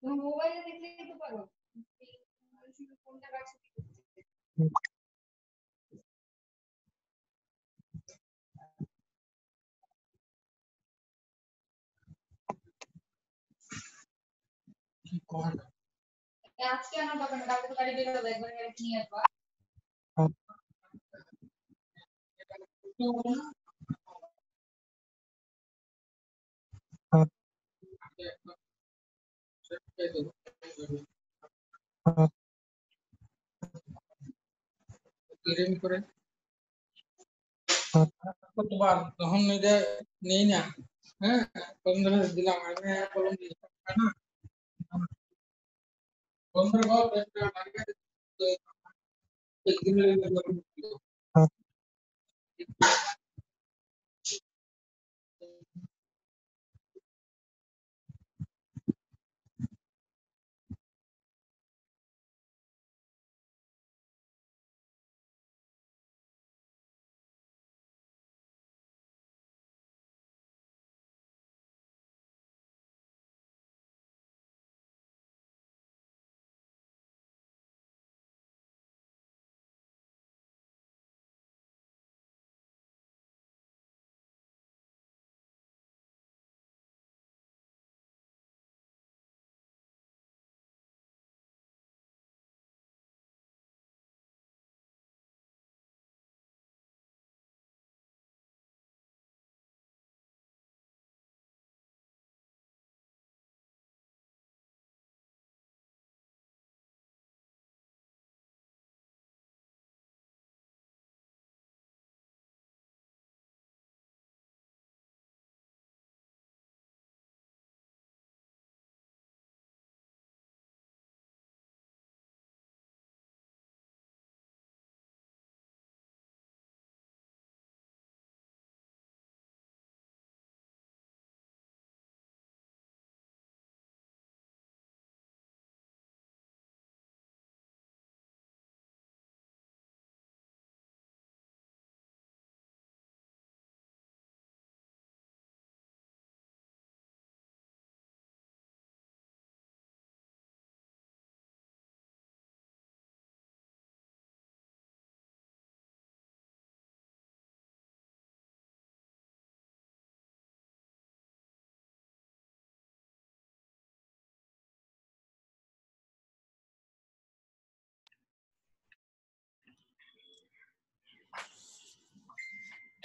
তুমি মোবাইলে দেখে নিতে পারো কোনটা রাখছে কি কর আজকে আমার দোকানে কালকে তো গাড়ি বের হবে করে কতবার না হ্যাঁ তখন ধরে দিলাম আমি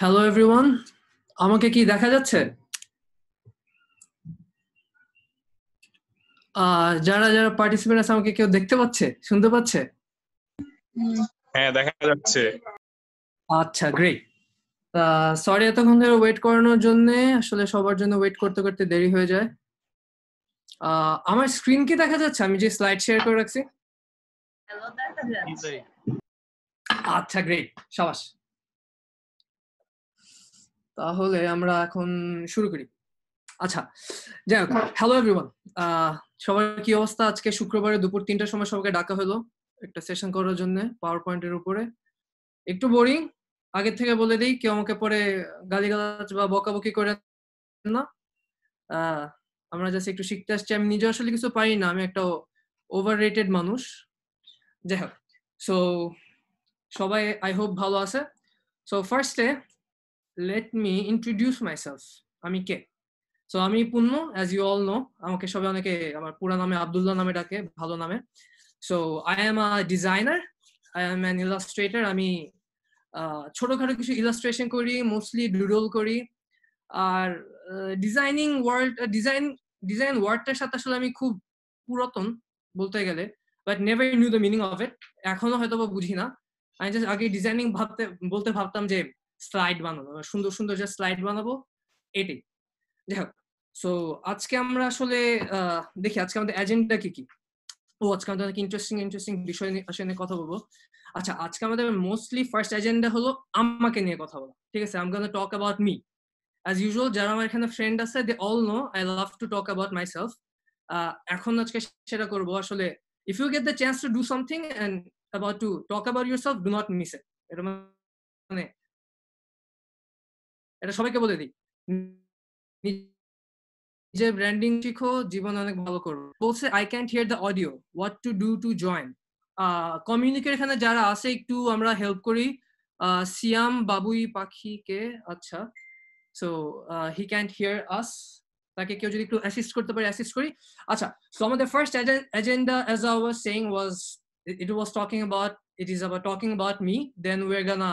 হ্যালো এভরিওয়ান আমাকে কি দেখা যাচ্ছে যারা যারা পার্টিসিপেন্ট আছে আমাকে কেউ দেখতে পাচ্ছে শুনতে পাচ্ছে হ্যাঁ দেখা যাচ্ছে আচ্ছা গ্রেট সরি এতক্ষণ ধরে ওয়েট করানোর জন্য আসলে সবার জন্য ওয়েট করতে করতে দেরি হয়ে যায় আমার স্ক্রিন কি দেখা যাচ্ছে আমি যে স্লাইড শেয়ার করে রাখছি আচ্ছা গ্রেট সাবাস তাহলে আমরা এখন শুরু করি আচ্ছা যাই হোক হ্যালো এভরিওয়ান সবার কি অবস্থা আজকে শুক্রবারে দুপুর তিনটার সময় সবাইকে ডাকা হলো একটা সেশন করার জন্য পাওয়ার পয়েন্টের উপরে একটু বোরিং আগের থেকে বলে দিই কেউ আমাকে পরে গালিগালাজ বা বকাবকি করে না আমরা জাস্ট একটু শিখতে আসছি আমি নিজে আসলে কিছু পারি না আমি একটা ওভার রেটেড মানুষ যাই হোক সো সবাই আই হোপ ভালো আছে সো ফার্স্টে লেট মি ইন্ট্রোডিউস মাইসেলফ আমি কে সো আমি পুণ্য অ্যাজ ইউ অল নো আমাকে সবে অনেকে আমার পুরা নামে আবদুল্লাহ নামে ডাকে ভালো নামে so I am a designer I am an illustrator আমি ছোটখাটো কিছু ইলাস্ট্রেশন করি মোস্টলি ডুডল করি আর ডিজাইনিং ওয়ার্ল্ড ডিজাইন ডিজাইন ওয়ার্ডটার সাথে আসলে আমি খুব পুরাতন বলতে গেলে but never knew the meaning of it এখনো হয়তো বা বুঝি না আমি জাস্ট আগে ডিজাইনিং ভাবতে বলতে ভাবতাম যে স্লাইড বানাবো মানে সুন্দর সুন্দর যে স্লাইড বানাবো এটাই যাই সো আজকে আমরা আসলে দেখি আজকে আমাদের এজেন্ডা কি কি ও আজকে আমাদের অনেক ইন্টারেস্টিং ইন্টারেস্টিং বিষয় নিয়ে কথা বলবো আচ্ছা আজকে আমাদের মোস্টলি ফার্স্ট এজেন্ডা হলো আমাকে নিয়ে কথা বলা ঠিক আছে I'm gonna talk about me as usual যারা আমার এখানে ফ্রেন্ড আছে they all know I love to talk about myself এখন আজকে সেটা করব আসলে if you get the chance to do something and about to talk about yourself do not miss it এটা মানে এটা সবাইকে বলে দিই যে ব্র্যান্ডিং শিখো জীবন অনেক ভালো করো বলছে I can hear the audio what to do to join communicate এখানে যারা আছে একটু আমরা হেল্প করি সিয়াম বাবুই পাখিকে আচ্ছা so he can hear us তাকে কেউ যদি একটু অ্যাসিস্ট করতে পারে অ্যাসিস্ট করি আচ্ছা সো আমাদের first agenda as our saying was it was talking about it is about talking about me then we are gonna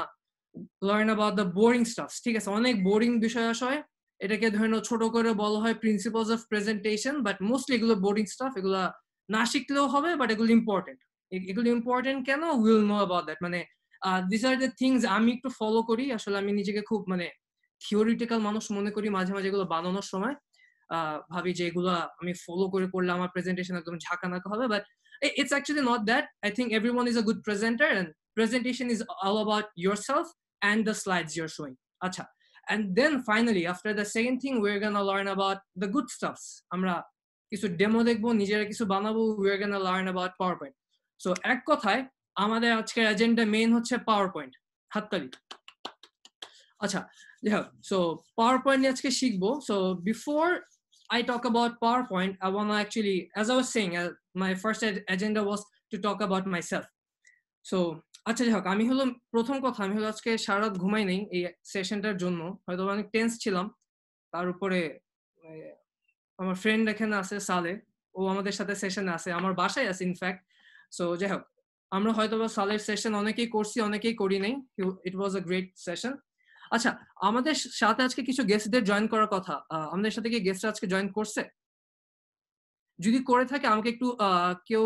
learn about the boring stuff ঠিক আছে অনেক বোরিং বিষয় আশয় এটাকে ধরেন ছোট করে বলা হয় principles of presentation but mostly এগুলো বোরিং স্টাফ এগুলো না শিখলেও হবে বাট এগুলো ইম্পর্টেন্ট এগুলো ইম্পর্টেন্ট কেন উইল নো অ্যাবাউট দ্যাট মানে দিস আর দ্য থিংস আমি একটু ফলো করি আসলে আমি নিজেকে খুব মানে থিওরিটিক্যাল মানুষ মনে করি মাঝে মাঝে এগুলো বানানোর সময় ভাবি যে এগুলো আমি ফলো করে করলে আমার প্রেজেন্টেশন একদম নাকা হবে but not that not that every one is is a good and presentation is all about about yourself and the slides you're showing. Acha. And then finally, after the second thing, we're gonna learn about the good stuffs. আমরা কিছু demo দেখবো নিজেরা কিছু বানাবো we're gonna learn about PowerPoint. So এক কথায় আমাদের আজকের এজেন্ডা মেইন হচ্ছে PowerPoint. হাততালি আচ্ছা yeah so PowerPoint নিয়ে আজকে শিখবো so before I talk about PowerPoint, I wanna actually, as I was saying, my first agenda was to talk about myself. So আচ্ছা যাই হোক আমি হলো প্রথম কথা আমি হলো আজকে সারা রাত ঘুমাই নেই এই সেশনটার জন্য হয়তো অনেক টেন্স ছিলাম তার উপরে আমার ফ্রেন্ড এখানে আছে সালে ও আমাদের সাথে সেশনে আছে আমার বাসায় আছে ইনফ্যাক্ট সো যাই হোক আমরা হয়তো বা সালের সেশন অনেকেই করছি অনেকেই করি নেই ইট ওয়াজ আ গ্রেট সেশন আচ্ছা আমাদের সাথে আজকে কিছু গেস্টদের জয়েন করার কথা আমাদের সাথে কি গেস্টরা আজকে জয়েন করছে যদি করে থাকে আমাকে একটু কেউ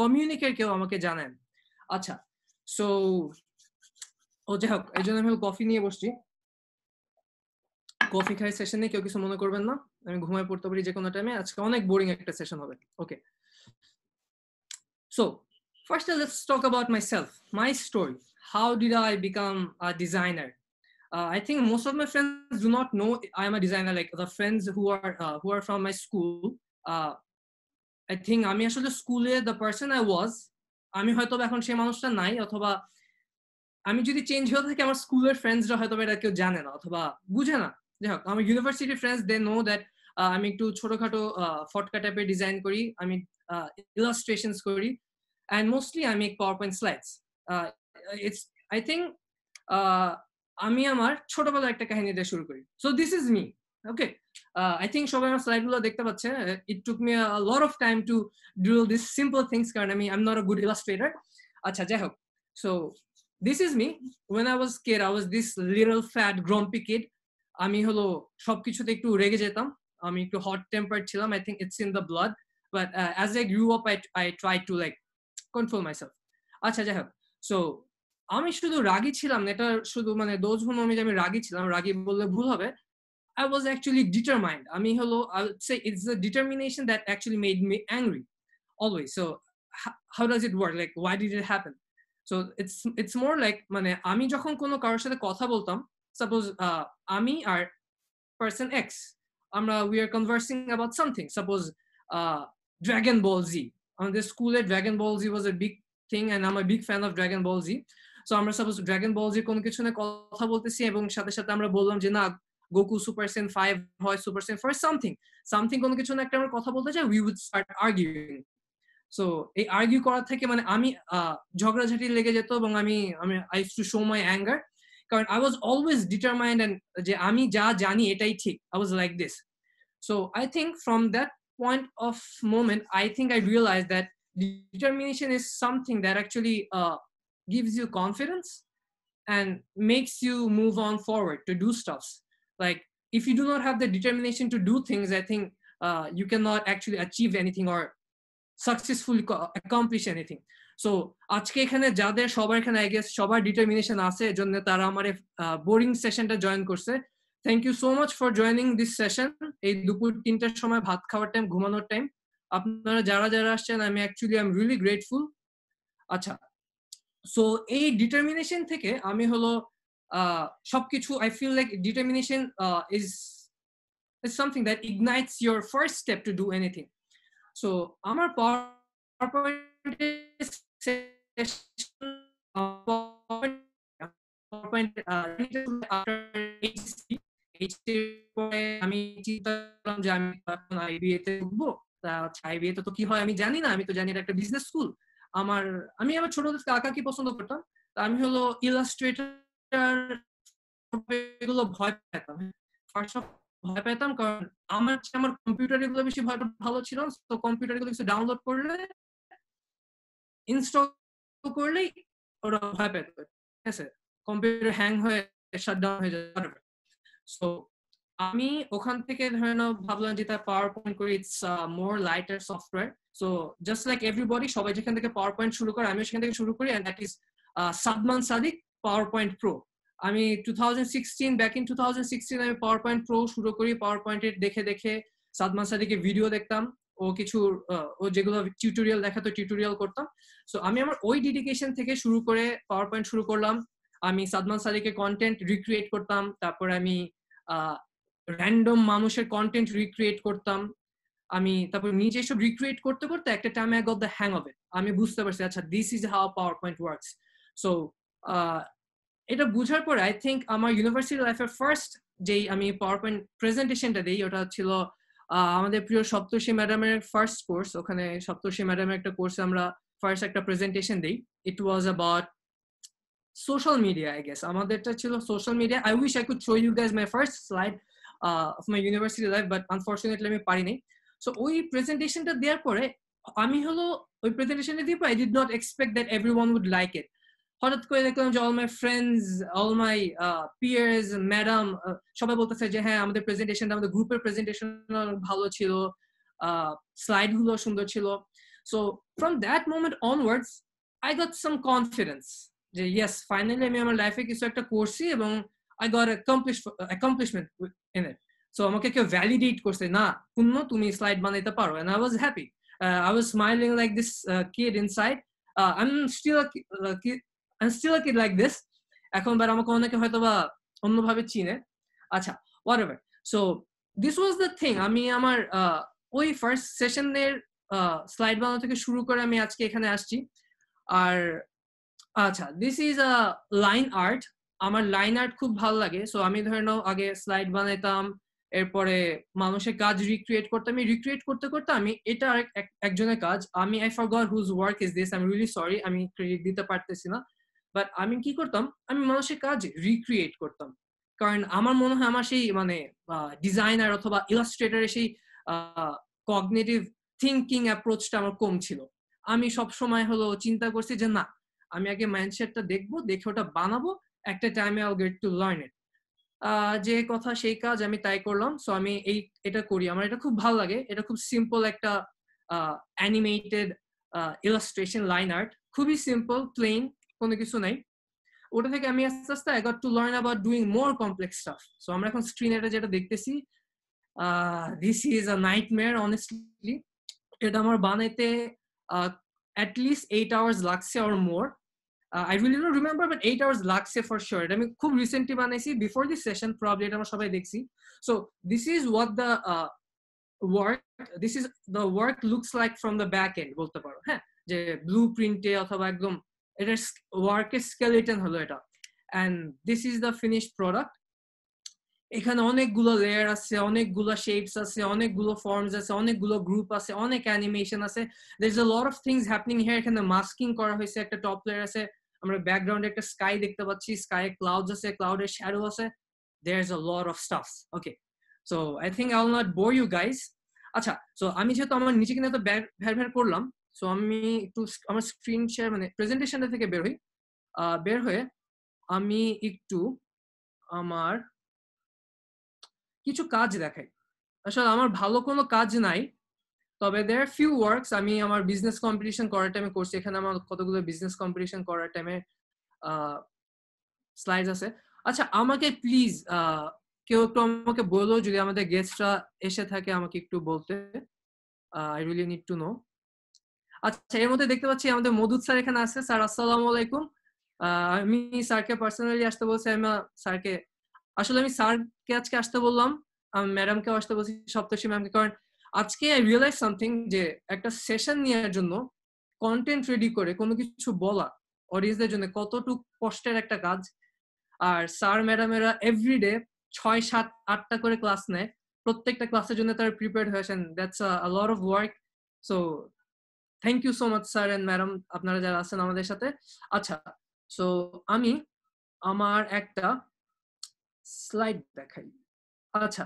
কমিউনিকেট কেউ আমাকে জানেন আচ্ছা সো ও যাই হোক এই জন্য আমি কফি নিয়ে বসছি কফি খাই সেশনে কেউ কিছু মনে করবেন না আমি ঘুমায় পড়তে পারি যে কোনো টাইমে আজকে অনেক বোরিং একটা সেশন হবে okay so first let's talk about myself my story how did i become a designer uh, i think most of my friends do not know i'm a designer like the friends who are uh, who are from my school uh, i think i'm actually school the person i was আমি হয়তো এখন সেই মানুষটা নাই অথবা আমি যদি change হয়ে থাকি আমার স্কুলের ফ্রেন্ডসরা হয়তো এটা কেউ জানে না অথবা বুঝে না যাই হোক আমার university friends they know that আমি একটু ছোটখাটো ফটকা টাইপের ডিজাইন করি আমি ইলাস্ট্রেশনস করি and mostly I make power point slides it's I think আমি আমার ছোটবেলার একটা কাহিনী দিয়ে শুরু করি so this is me okay I think সবাই আমার স্লাইডগুলো দেখতে পাচ্ছে it took me lot of time to do this simple things কারণ আমি I am not a good illustrator আচ্ছা যাই হোক so this is me when I was care I was this little fat গ্রম্পি kid আমি হলো সব কিছুতে একটু রেগে যেতাম আমি একটু হট টেম্পার ছিলাম I think it's in the blood but as a grew up I I try to like control myself আচ্ছা যাই হোক সো আমি শুধু রাগি ছিলাম না এটা শুধু মানে দোজ হুম আমি যে আমি রাগি ছিলাম রাগি বললে ভুল হবে I was actually determined. I mean, hello, I would say it's the determination that actually made me angry always. So how does it work? Like, why did it happen? So it's it's more like মানে আমি যখন কোনো কারোর সাথে কথা বলতাম suppose আমি আর পার্সন এক্স আমরা we are conversing about something suppose dragon ball Z আমাদের স্কুলে dragon ball Z was a big thing and I'm big fan of dragon ball Z so আমরা সাপোজ ড্রাগন বল জি কোনো কিছু নিয়ে কথা বলতেছি এবং সাথে সাথে আমরা বললাম যে না গোকু সুপার সেন ফাইভ হয় super saiyan four something something কোনো কিছু না একটা আমরা কথা বলতে চাই we would start arguing so এই আর্গিউ করার থেকে মানে আমি ঝগড়াঝাটি লেগে যেত এবং আমি আমি I to show my anger কারণ I was always determined and যে আমি যা জানি এটাই ঠিক I was like this so I think from that point of moment I think I realize that determination is something that actually uh, gives you confidence and makes you move on forward to do stuffs like if you do not have the determination to do things i think uh, you cannot actually achieve anything or successfully accomplish anything so আজকে এখানে যাদের সবার এখানে I guess সবার determination আছে এজন্য তারা আমার বোরিং সেশনটা জয়েন করছে thank you so much for joining this session এই দুপুর তিনটার সময় ভাত খাওয়ার টাইম ঘুমানোর টাইম আপনারা যারা যারা আসছেন আমি actually I am really grateful আচ্ছা সো এই ডিটারমিনেশন থেকে আমি হলো সবকিছু I feel like determination is is something that ignites your first step to do anything so আমার আমি চিন্তা যে আমি আইবিএ তে তো কি হয় আমি জানি না আমি তো জানি এটা একটা বিজনেস স্কুল আমার আমি আমার ছোট কি পছন্দ করতাম আমি হলো ইলাস্ট্রেটর এগুলো ভয় পেতাম ফার্স্ট অফ ভয় পেতাম কারণ আমার আমার কম্পিউটার এগুলো বেশি ভালো ছিল তো কম্পিউটার এগুলো কিছু ডাউনলোড করলে ইনস্টল করলেই ওরা ভয় পেত ঠিক আছে কম্পিউটার হ্যাং হয়ে শাট ডাউন হয়ে যাবে সো আমি ওখান থেকে ধরেন ভাবলাম যে তার পাওয়ার পয়েন্ট করি it's more lighter software so just like everybody সবাই যেখান থেকে পাওয়ার পয়েন্ট শুরু করে আমি সেখান থেকে শুরু করি and that is Sadman Sadiq power pro আমি two thousand sixteen back in two thousand sixteen আমি পাওয়ার পয়েন্ট প্রো শুরু করি পাওয়ার পয়েন্টের দেখে দেখে সাদমান সাদিকে ভিডিও দেখতাম ও কিছু ও যেগুলো টিউটোরিয়াল দেখাতো টিউটোরিয়াল করতাম সো আমি আমার ওই ডেডিকেশন থেকে শুরু করে পাওয়ার পয়েন্ট শুরু করলাম আমি সাদমান সাদিকে কন্টেন্ট রিক্রিয়েট করতাম তারপরে আমি র্যান্ডম মানুষের কন্টেন্ট রিক্রিয়েট করতাম আমি তারপর নিজে সব রিক্রিয়েট করতে করতে একটা time I got the hang of it আমি বুঝতে পারছি আচ্ছা this is how power point works so এটা বুঝার পর আই থিঙ্ক আমার ইউনিভার্সিটি লাইফের ফার্স্ট যেই আমি পাওয়ার পয়েন্ট প্রেজেন্টেশনটা দিই ওটা ছিল আমাদের প্রিয় সপ্তর্ষি ম্যাডামের ফার্স্ট কোর্স ওখানে সপ্তর্ষি ম্যাডামের একটা কোর্সে আমরা ফার্স্ট একটা প্রেজেন্টেশন দিই it was about social media I guess আমাদেরটা ছিল social media I wish I could show you guys my first slide of my university life but unfortunately আমি পারিনি সো ওই প্রেজেন্টেশনটা দেওয়ার পরে আমি হলো ওই প্রেজেন্টেশনটা দিয়ে I did not expect that every one would like it হঠাৎ করে দেখলাম যে all my friends all my peers madam সবাই বলতেছে যে হ্যাঁ আমাদের প্রেজেন্টেশনটা আমাদের গ্রুপের প্রেজেন্টেশন ভালো ছিল স্লাইড গুলো সুন্দর ছিল so from that moment onwards I got some confidence যে ইয়েস ফাইনালি আমি আমার লাইফে কিছু একটা করছি এবং I got accomplishment in it so আমাকে কেউ ভ্যালিডেট করছে না পূর্ণ তুমি স্লাইড বানাইতে পারো and I was happy I was smiling like this kid inside I am still I still kid like this এখন বার আমাকে অনেকে হয়তো বা অন্যভাবে চিনে আচ্ছা what so this was the thing আমি আমার ওই ফার্স্ট সেশনের স্লাইড বানানো থেকে শুরু করে আমি আজকে এখানে আসছি আর আচ্ছা this is a line art আমার লাইন আর্ট খুব ভালো লাগে সো আমি ধরে নাও আগে স্লাইড বানাইতাম এরপরে মানুষের কাজ রিক্রিয়েট করতে আমি রিক্রিয়েট করতে করতে আমি এটা একজনের কাজ আমি I forgot whose work is this আমি রিয়েলি সরি আমি ক্রেডিট দিতে পারতেছি না বাট আমি কি করতাম আমি মানুষের কাজ রিক্রিয়েট করতাম কারণ আমার মনে হয় আমার সেই মানে ডিজাইনার অথবা ইলাস্ট্রেটারের সেই কগনেটিভ থিঙ্কিং অ্যাপ্রোচটা আমার কম ছিল আমি সব সময় হলো চিন্তা করছি যে না আমি আগে মাইন্ডসেটটা দেখবো দেখে ওটা বানাবো একটা টাইমে I get to learn it যে কথা সেই কাজ আমি তাই করলাম সো আমি এই এটা করি আমার এটা খুব ভালো লাগে এটা খুব সিম্পল একটা অ্যানিমেটেড ইলাস্ট্রেশন লাইন আর্ট খুবই সিম্পল প্লেন কোনো কিছু নাই ওটা থেকে আমি আস্তে আস্তে I got to learn about doing more complex stuff so আমরা এখন স্ক্রিনে যেটা দেখতেছি this is a nightmare honestly এটা আমার বানাইতে অ্যাটলিস্ট এইট আওয়ার্স লাগছে আর more I will don't remember but eight hours লাগছে ফর শিওর এটা আমি খুব রিসেন্টলি বানাইছি বিফোর দিস সেশন প্রবলি এটা আমরা সবাই দেখছি so this is what the work this is the work looks like from the back end বলতে পারো হ্যাঁ যে ব্লু প্রিন্টে অথবা একদম ওয়ার্ক এর স্কেলেটন হলো এটা and this is the finish product এখানে অনেকগুলো লেয়ার আছে অনেকগুলো শেপস আছে অনেকগুলো ফর্মস আছে অনেকগুলো গ্রুপ আছে অনেক অ্যানিমেশন আছে there is lot of things happening here এখানে মাস্কিং করা হয়েছে একটা টপ লেয়ার আছে আমরা ব্যাকগ্রাউন্ডে একটা স্কাই দেখতে পাচ্ছি স্কাই ক্লাউডস আছে ক্লাউডের শ্যাডো আছে there is lot of stuffs okay so I think I will not bore you guys আচ্ছা সো আমি যেহেতু আমার নিজেকে নিয়ে তো ভ্যার ভ্যার করলাম সো আমি একটু আমার স্ক্রিন শেয়ার মানে প্রেজেন্টেশনটা থেকে বের হই বের হয়ে আমি একটু আমার কিছু কাজ দেখাই আসলে আমার ভালো কোনো কাজ নাই তবে দে আর ফিউ ওয়ার্কস আমি আমার বিজনেস কম্পিটিশন করার টাইমে করছি এখানে আমার কতগুলো বিজনেস কম্পিটিশন করার টাইমে স্লাইড আছে আচ্ছা আমাকে প্লিজ কেউ একটু আমাকে বলো যদি আমাদের গেস্টরা এসে থাকে আমাকে একটু বলতে I really need to know আচ্ছা এর মধ্যে দেখতে পাচ্ছি আমাদের মধুত স্যার এখানে আছে স্যার আসসালামু আলাইকুম আমি স্যারকে পার্সোনালি আসতে বলছি আমি স্যারকে আসলে আমি স্যারকে আজকে আসতে বললাম আমি ম্যাডামকেও আসতে বলছি সপ্তর্ষি ম্যামকে কারণ আজকে আই রিয়েলাইজ সামথিং যে একটা সেশন নেওয়ার জন্য কন্টেন্ট রেডি করে কোনো কিছু বলা অডিয়েন্সদের জন্য কতটুক কষ্টের একটা কাজ আর স্যার ম্যাডামেরা এভরিডে ছয় সাত আটটা করে ক্লাস নেয় প্রত্যেকটা ক্লাসের জন্য তারা প্রিপেয়ার হয়েছেন that's a lot of work so thank you so much sir and madam আপনারা যারা আছেন আমাদের সাথে আচ্ছা সো আমি আমার একটা স্লাইড দেখাই আচ্ছা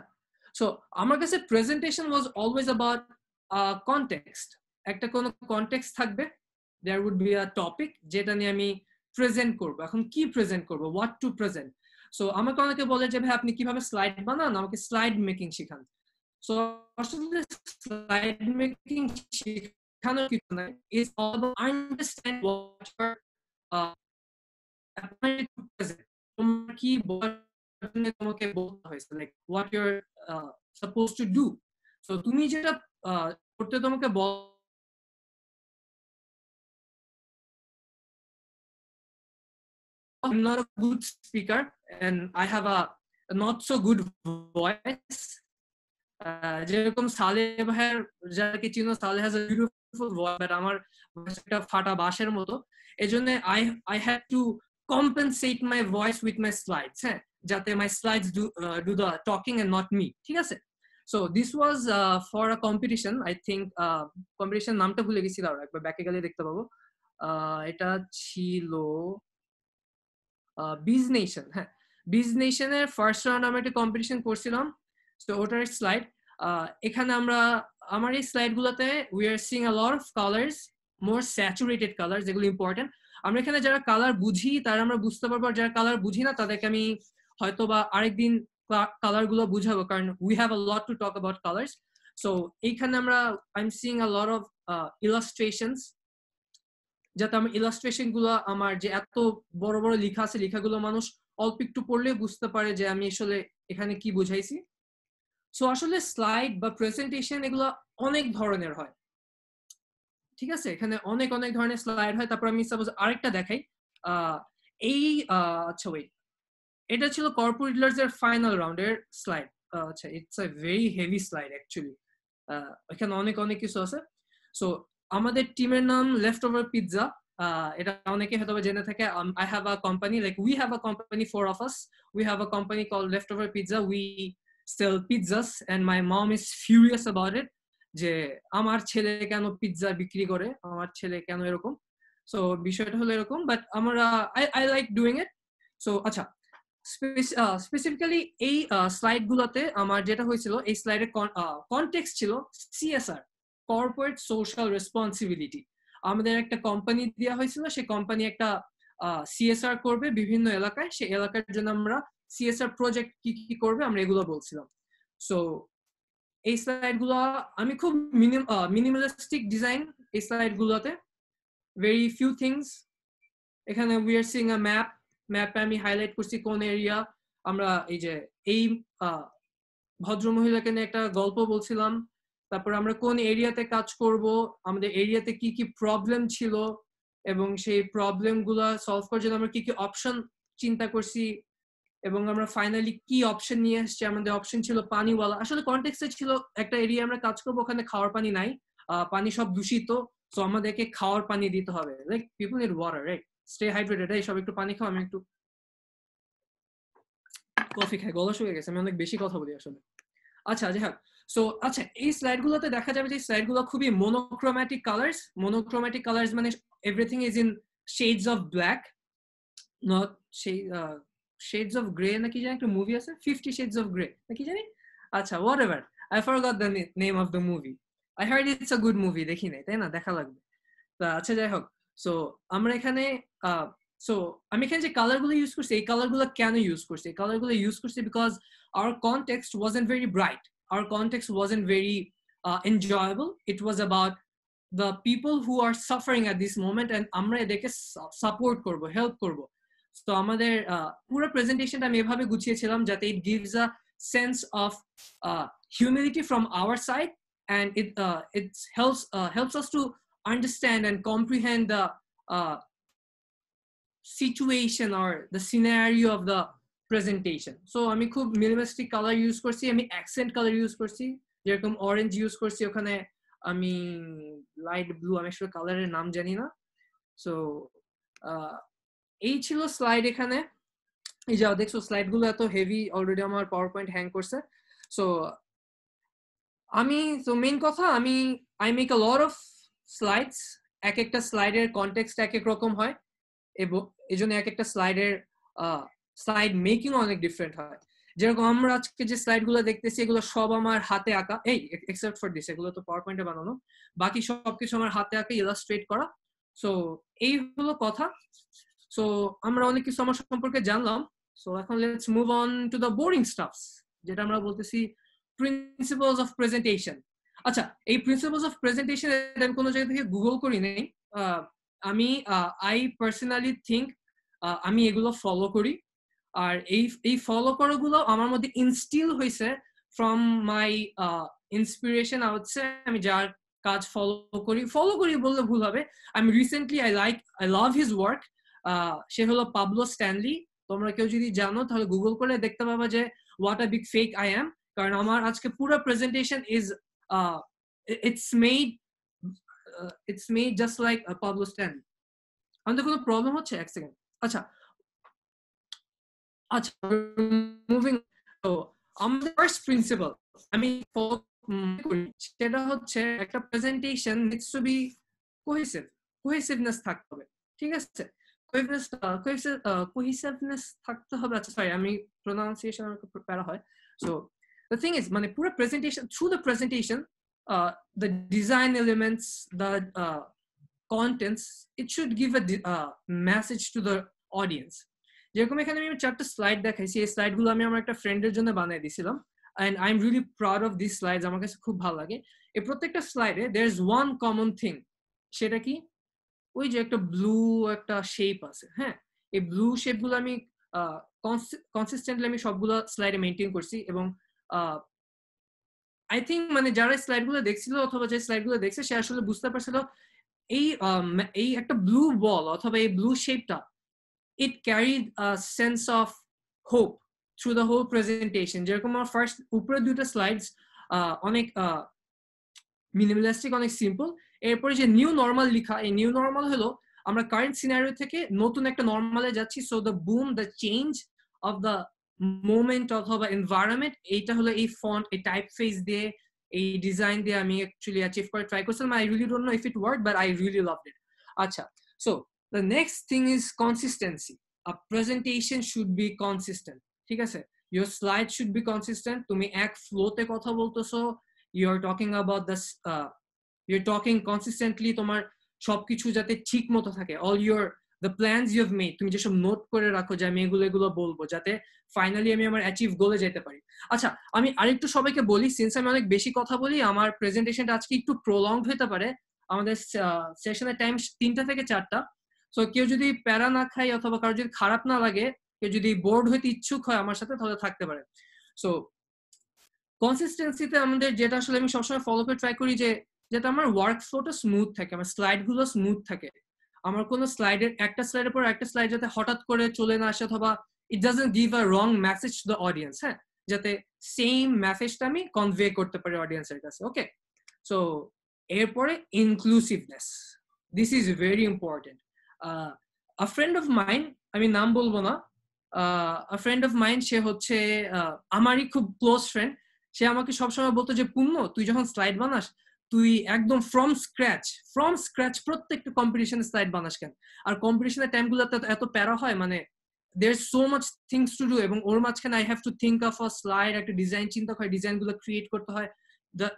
সো আমার কাছে presentation was always about context একটা কোনো কনটেক্সট থাকবে there would be a topic যেটা নিয়ে আমি প্রেজেন্ট করব এখন কি প্রেজেন্ট করব হোয়াট টু প্রেজেন্ট সো আমাকে অনেকে বলে যে ভাই আপনি কিভাবে স্লাইড বানান আমাকে স্লাইড মেকিং শেখান সো আসলে slide making kind of is all about understand what you're uh, applying to present. তোমাকে বলতে হয়েছে like what your suppose to do so তুমি যেটা করতে তোমাকে বল I'm not a good speaker and I have a not so good voice. যেরকম সালে ভাইয়ের যাকে চিনো সালে has a beautiful beautiful voice but আমার একটা ফাটা বাঁশের মতো এই জন্য I I had to compensate my voice with my slides হ্যাঁ যাতে my slides do do the talking and not me ঠিক আছে so this was for a competition I think competition নামটা ভুলে গেছি দাঁড়া একবার ব্যাকে গেলে দেখতে পাবো এটা ছিল বিজ নেশন হ্যাঁ বিজ নেশনের ফার্স্ট রাউন্ড আমি একটা কম্পিটিশন করছিলাম তো ওটার স্লাইড এখানে আমরা আমার এই স্লাইড গুলোতে we are Singh a lot of colours more saturated colour যেগুলো ইম্পর্টেন্ট আমরা এখানে যারা কালার বুঝি তারা আমরা বুঝতে পারবো আর যারা কালার বুঝি না তাদেরকে আমি হয়তো বা আরেকদিন কালার গুলো বুঝাবো কারণ we have a lot to talk about colours so এইখানে আমরা I am using a lot of illustrations যাতে আমার ইলাস্ট্রেশন গুলো আমার যে এত বড় বড় লেখা আছে লেখাগুলো মানুষ অল্প একটু পড়লে বুঝতে পারে যে আমি আসলে এখানে কি বুঝাইছি সো আসলে স্লাইড বা প্রেজেন্টেশন এগুলো অনেক ধরনের হয় ঠিক আছে এখানে অনেক অনেক ধরনের স্লাইড হয় তারপর আমি সাপোজ আরেকটা দেখাই এই আচ্ছা ওয়েট এটা ছিল কর্পোরেট এর ফাইনাল রাউন্ডের স্লাইড আচ্ছা it's a very heavy slide actually এখানে অনেক অনেক কিছু আছে সো আমাদের টিমের নাম লেফট ওভার পিৎজা এটা অনেকে হয়তো জেনে থাকে I have a company like we have a company four of us we have a company call leftover pizza we sell pizzas and my mom is furious about it যে আমার ছেলে কেন pizza বিক্রি করে আমার ছেলে কেন এরকম সো বিষয়টা হলো এরকম বাট আমরা I I like doing it so আচ্ছা স্পেসিফিক্যালি এই স্লাইড গুলোতে আমার যেটা হয়েছিল এই স্লাইডের কন্টেক্স ছিল সিএসআর কর্পোরেট সোশ্যাল রেসপন্সিবিলিটি আমাদের একটা কোম্পানি দেওয়া হয়েছিল সেই কোম্পানি একটা সিএসআর করবে বিভিন্ন এলাকায় সেই এলাকার জন্য আমরা সিএসআর প্রজেক্ট কি কি করবে আমরা এগুলো বলছিলাম সো এই গুলো আমি খুব মিনিমালিস্টিক ডিজাইন এই গুলোতে ভেরি ফিউ থিংস এখানে we are Singh a map ম্যাপে আমি হাইলাইট করছি কোন এরিয়া আমরা এই যে এই ভদ্র মহিলাকে নিয়ে একটা গল্প বলছিলাম তারপর আমরা কোন এরিয়াতে কাজ করব আমাদের এরিয়াতে কি কি প্রবলেম ছিল এবং সেই প্রবলেমগুলো সলভ করার জন্য আমরা কি কি অপশন চিন্তা করছি এবং আমরা ফাইনালি কি অপশন নিয়ে এসেছি আমাদের অপশন ছিল পানিওয়ালা আসলে কন্টেক্সে ছিল একটা এরিয়া আমরা কাজ করবো ওখানে খাওয়ার পানি নাই পানি সব দূষিত তো আমাদেরকে খাওয়ার পানি দিতে হবে like people need water right stay hydrated এই সব একটু পানি খাও আমি একটু কফি খাই গলা শুয়ে গেছে আমি অনেক বেশি কথা বলি আসলে আচ্ছা যাই সো আচ্ছা এই স্লাইড গুলোতে দেখা যাবে যে স্লাইড গুলো খুবই মোনোক্রোম্যাটিক কালার্স মোনোক্রোম্যাটিক কালার্স মানে everything is in shades of black not সেই শেডস অফ গ্রে না কি জানি একটা মুভি আছে ফিফটি শেডস অফ গ্রে না কি জানি আচ্ছা whatever I forgot the name of the movie I heard it's a good movie দেখি নাই তাই না দেখা লাগবে তা আচ্ছা যাই হোক সো আমরা এখানে সো আমি এখানে যে কালারগুলো ইউজ করছি এই কালারগুলো কেন ইউজ করছি এই কালারগুলো ইউজ করছি because our context wasn't very bright our context wasn't very enjoyable it was about the people who are suffering at this moment and আমরা এদেরকে সাপোর্ট করব হেল্প করবো তো আমাদের পুরো প্রেজেন্টেশনটা আমি এভাবে গুছিয়েছিলাম যাতে it gives a sense of humility from our side and it uh, it helps uh, helps us to understand and comprehend the uh, situation or the scenario of the presentation. So আমি খুব minimalistic color use করছি আমি accent color use করছি যেরকম orange use করছি ওখানে আমি light blue আমি আসলে color এর নাম জানি না so এই ছিল স্লাইড এখানে এই যে দেখছো স্লাইড গুলো এত হেভি অলরেডি আমার পাওয়ার পয়েন্ট হ্যাং করছে সো আমি তো মেইন কথা আমি I make a lot of slides এক একটা স্লাইডের কনটেক্সট এক এক রকম হয় এবং এই জন্য এক একটা স্লাইডের স্লাইড মেকিং অনেক ডিফারেন্ট হয় যেরকম আমরা আজকে যে স্লাইড গুলো দেখতেছি এগুলো সব আমার হাতে আঁকা এই এক্সেপ্ট ফর দিস এগুলো তো পাওয়ার পয়েন্টে বানানো বাকি সবকিছু আমার হাতে আঁকা ইলাস্ট্রেট করা সো এই হলো কথা সো আমরা অনেক কিছু আমার সম্পর্কে জানলাম সো এখন let's move on to the boring stuffs যেটা আমরা বলতেছি প্রিন্সিপালস অফ প্রেজেন্টেশন আচ্ছা এই প্রিন্সিপালস অফ প্রেজেন্টেশন আমি কোনো জায়গা থেকে গুগল করি নাই আমি আই পার্সোনালি থিঙ্ক আমি এগুলো ফলো করি আর এই এই ফলো করাগুলো আমার মধ্যে ইনস্টিল হয়েছে ফ্রম মাই ইন্সপিরেশন হচ্ছে আমি যার কাজ ফলো করি ফলো করি বললে ভুল হবে আমি recently I like I love his work সে হলো পাবলো স্ট্যানলি তোমরা কেউ যদি জানো তাহলে গুগল করে দেখতে পাবে যে what a big fake I am কারণ আমার আজকে পুরো presentation is it's made it's made just like Pablo Stanley আমাদের কোনো প্রবলেম হচ্ছে এক সেকেন্ড আচ্ছা আচ্ছা মুভিং তো আমাদের ফার্স্ট প্রিন্সিপাল আমি সেটা হচ্ছে একটা presentation needs to be cohesive cohesiveness থাকতে হবে ঠিক আছে কোহিসিভনেস থাকতে হবে আচ্ছা সরি আমি প্রোনাউন্সিয়েশন প্যারা হয় সো দ্য থিং ইজ মানে পুরো presentation through the presentation the design elements the uh, contents it should give a uh, message to the audience যেরকম এখানে আমি চারটে স্লাইড দেখাইছি এই স্লাইডগুলো আমি আমার একটা ফ্রেন্ডের জন্য বানিয়ে দিয়েছিলাম and I am really proud of this slide আমার কাছে খুব ভালো লাগে এই প্রত্যেকটা স্লাইডে there is one common thing সেটা কি ওই যে একটা ব্লু একটা শেপ আছে হ্যাঁ এই ব্লু শেপগুলো আমি কনসিস্টেন্টলি আমি সবগুলো স্লাইডে মেনটেন করছি এবং আই থিঙ্ক মানে যারা স্লাইডগুলো দেখছিল অথবা যে স্লাইডগুলো দেখছে সে আসলে বুঝতে পারছিল এই এই একটা ব্লু বল অথবা এই ব্লু শেপটা it carry sense of hope through the whole presentation যেরকম আমার ফার্স্ট উপরে দুইটা স্লাইডস অনেক মিনিমালিস্টিক অনেক সিম্পল এরপরে যে নিউ নর্মাল লিখা এই নিউ নর্মাল হলো আমরা কারেন্ট সিনারিও থেকে নতুন একটা নর্মালে যাচ্ছি so the boom the change of the moment অথবা এনভায়রনমেন্ট এইটা হলো এই ফন্ট এই টাইপ ফেস দিয়ে এই ডিজাইন দিয়ে আমি অ্যাকচুয়ালি অ্যাচিভ করে ট্রাই করছিলাম I really don't know if it work but I really love it আচ্ছা so the next thing is consistency a presentation should be consistent ঠিক আছে your slide should be consistent তুমি এক ফ্লোতে কথা বলতেছো you are talking about the you're talking consistently তোমার সবকিছু যাতে ঠিক মতো থাকে all your the plans you have made তুমি যেসব নোট করে রাখো যে আমি এগুলো এগুলো বলবো যাতে ফাইনালি আমি আমার অ্যাচিভ গোলে যেতে পারি আচ্ছা আমি আরেকটু সবাইকে বলি সিন্স আমি অনেক বেশি কথা বলি আমার প্রেজেন্টেশনটা আজকে একটু প্রলংড হতে পারে আমাদের সেশনের টাইম তিনটা থেকে চারটা সো কেউ যদি প্যারা না খায় অথবা কারো যদি খারাপ না লাগে কেউ যদি বোর্ড হইতে ইচ্ছুক হয় আমার সাথে তাহলে থাকতে পারে সো কনসিস্টেন্সিতে আমাদের যেটা আসলে আমি সবসময় ফলো করে ট্রাই করি যে যাতে আমার ওয়ার্ক ফ্লোটা স্মুথ থাকে আমার স্লাইড গুলো স্মুথ থাকে আমার কোনো স্লাইডের একটা স্লাইডের পর একটা স্লাইড যাতে হঠাৎ করে চলে না আসে অথবা it doesn't give a wrong message to the audience হ্যাঁ যাতে সেম মেসেজটা আমি কনভে করতে পারি অডিয়েন্সের কাছে ওকে সো এরপরে inclusiveness this is very important a friend of mind আমি নাম বলবো না আ ফ্রেন্ড অফ মাইন্ড সে হচ্ছে আমারই খুব ক্লোজ ফ্রেন্ড সে আমাকে সবসময় বলতো যে পুণ্য তুই যখন স্লাইড বানাস তুই একদম ফ্রম স্ক্র্যাচ ফ্রম স্ক্র্যাচ প্রত্যেকটা কম্পিটিশনে স্লাইড বানাস কেন আর কম্পিটিশনের টাইম গুলো এত প্যারা হয় মানে there so much things to do এবং ওর মাঝখানে I have to think of a slide একটা ডিজাইন চিন্তা হয় গুলো ক্রিয়েট করতে হয়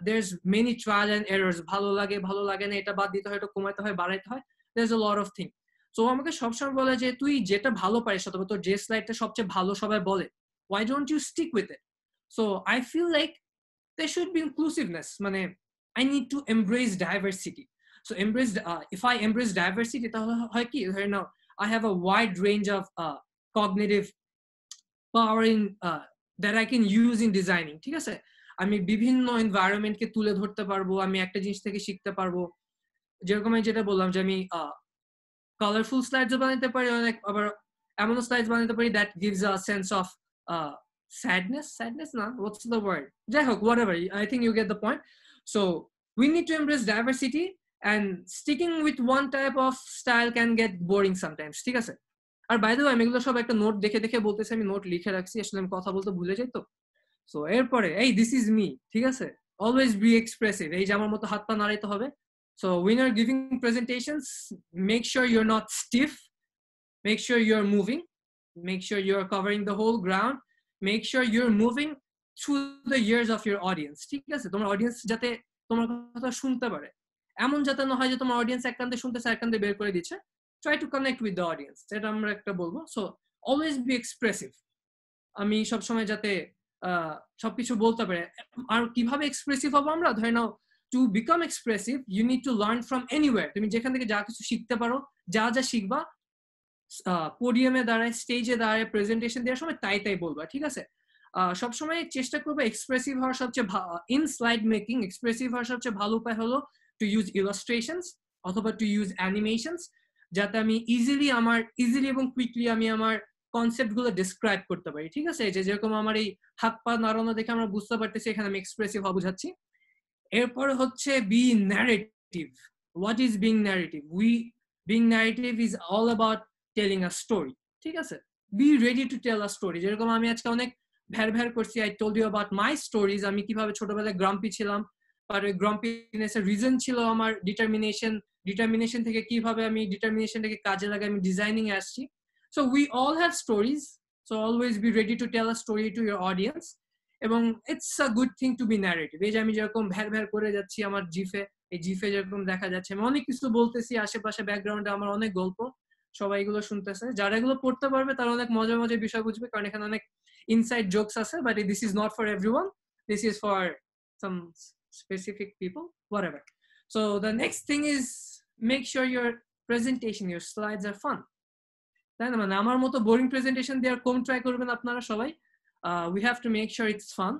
there is many trial and errors ভালো লাগে ভালো লাগে না এটা বাদ দিতে হয় এটা কমাতে হয় বাড়াইতে হয় there is a lot of thing so আমাকে সবসময় বলে যে তুই যেটা ভালো পারিস অথবা তোর যে স্লাইডটা সবচেয়ে ভালো সবাই বলে why don't you stick with it so I feel like they should be inclusiveness মানে I need to embrace diversity. So embrace, uh, if I embrace diversity, I have a wide range of uh, cognitive power in, uh, that I can use in designing ঠিক আছে আমি বিভিন্ন এনভায়রনমেন্টকে তুলে ধরতে পারবো আমি একটা জিনিস থেকে শিখতে পারবো যেরকম আমি যেটা বললাম যে আমি কালারফুল স্লাইডস বানাতে পারি অনেক আবার এমন স্লাইডস বানাতে পারি that gives a sense of sadness sadness না হোয়াটস দ্য ওয়ার্ড যাই হোক whatever I think you get the point So we need to embrace diversity and sticking with one type of style can get boring sometimes ঠিক আছে আর by the আমি এগুলো সব একটা note দেখে দেখে বলতেছি আমি নোট লিখে রাখছি আসলে আমি কথা বলতে ভুলে যাই তো সো এরপরে এই দিস ইজ মি ঠিক আছে অলওয়েজ বি এক্সপ্রেসিভ এই যে আমার মতো হাত পা নাড়াইতে হবে so when are giving presentations make sure you're not stiff make sure you're moving make sure you're covering the whole ground make sure you're moving through the ears of your audience ঠিক আছে তোমার audience যাতে তোমার কথা শুনতে পারে এমন যাতে না হয় যে তোমার অডিয়েন্স এক কান্দে শুনতেছে এক কান্দে বের করে দিচ্ছে try to connect with the audience এটা আমরা একটা বলবো সো অলওয়েজ বি এক্সপ্রেসিভ আমি সবসময় যাতে সবকিছু বলতে পারে আর কিভাবে এক্সপ্রেসিভ হবো আমরা ধরে নাও to become expressive you need to learn from anywhere তুমি যেখান থেকে যা কিছু শিখতে পারো যা যা শিখবা পোডিয়ামে দাঁড়ায় স্টেজে দাঁড়ায় প্রেজেন্টেশন দেওয়ার সময় তাই তাই বলবা ঠিক আছে সবসময় চেষ্টা করবো এক্সপ্রেসিভ হওয়ার সবচেয়ে ইন স্লাইড মেকিং এক্সপ্রেসিভ হওয়ার সবচেয়ে ভালো উপায় হলো টু ইউজ ইলাস্ট্রেশনস অথবা টু ইউজ অ্যানিমেশনস যাতে আমি ইজিলি আমার ইজিলি এবং কুইকলি আমি আমার কনসেপ্টগুলো ডিসক্রাইব করতে পারি ঠিক আছে যে যেরকম আমার এই হাত পা নাড়ানো দেখে আমরা বুঝতে পারতেছি এখানে আমি এক্সপ্রেসিভ হওয়া বুঝাচ্ছি এরপরে হচ্ছে be narrative what is being narrative we being narrative is all about telling a story ঠিক আছে be ready to tell a story যেরকম আমি আজকে অনেক ভ্যার ভ্যার করছি I told you about my stories আমি কিভাবে ছোটবেলায় গ্রাম্পি ছিলাম আর ওই গ্রাম্পিনেস এর রিজন ছিল আমার ডিটারমিনেশন ডিটারমিনেশন থেকে কিভাবে আমি ডিটারমিনেশন থেকে কাজে লাগে আমি ডিজাইনিং এ আসছি so we all have stories so always be ready to tell a story to your audience এবং it's a good thing to be narrative এই যে আমি যেরকম ভ্যার ভ্যার করে যাচ্ছি আমার জিফে এই জিফে যেরকম দেখা যাচ্ছে আমি অনেক কিছু বলতেছি আশেপাশে ব্যাকগ্রাউন্ডে আমার অনেক গল্প সবাই এগুলো শুনতেছে যারা এগুলো পড়তে পারবে তারা অনেক মজা মজার বিষয় বুঝবে কারণ এখানে অনেক inside jokes আছে but this is not for everyone this is for some specific people whatever so the next thing is make sure your presentation your slides are fun তাই না মানে আমার মতো বোরিং প্রেজেন্টেশন দেওয়ার কম ট্রাই করবেন আপনারা সবাই we have to make sure its fun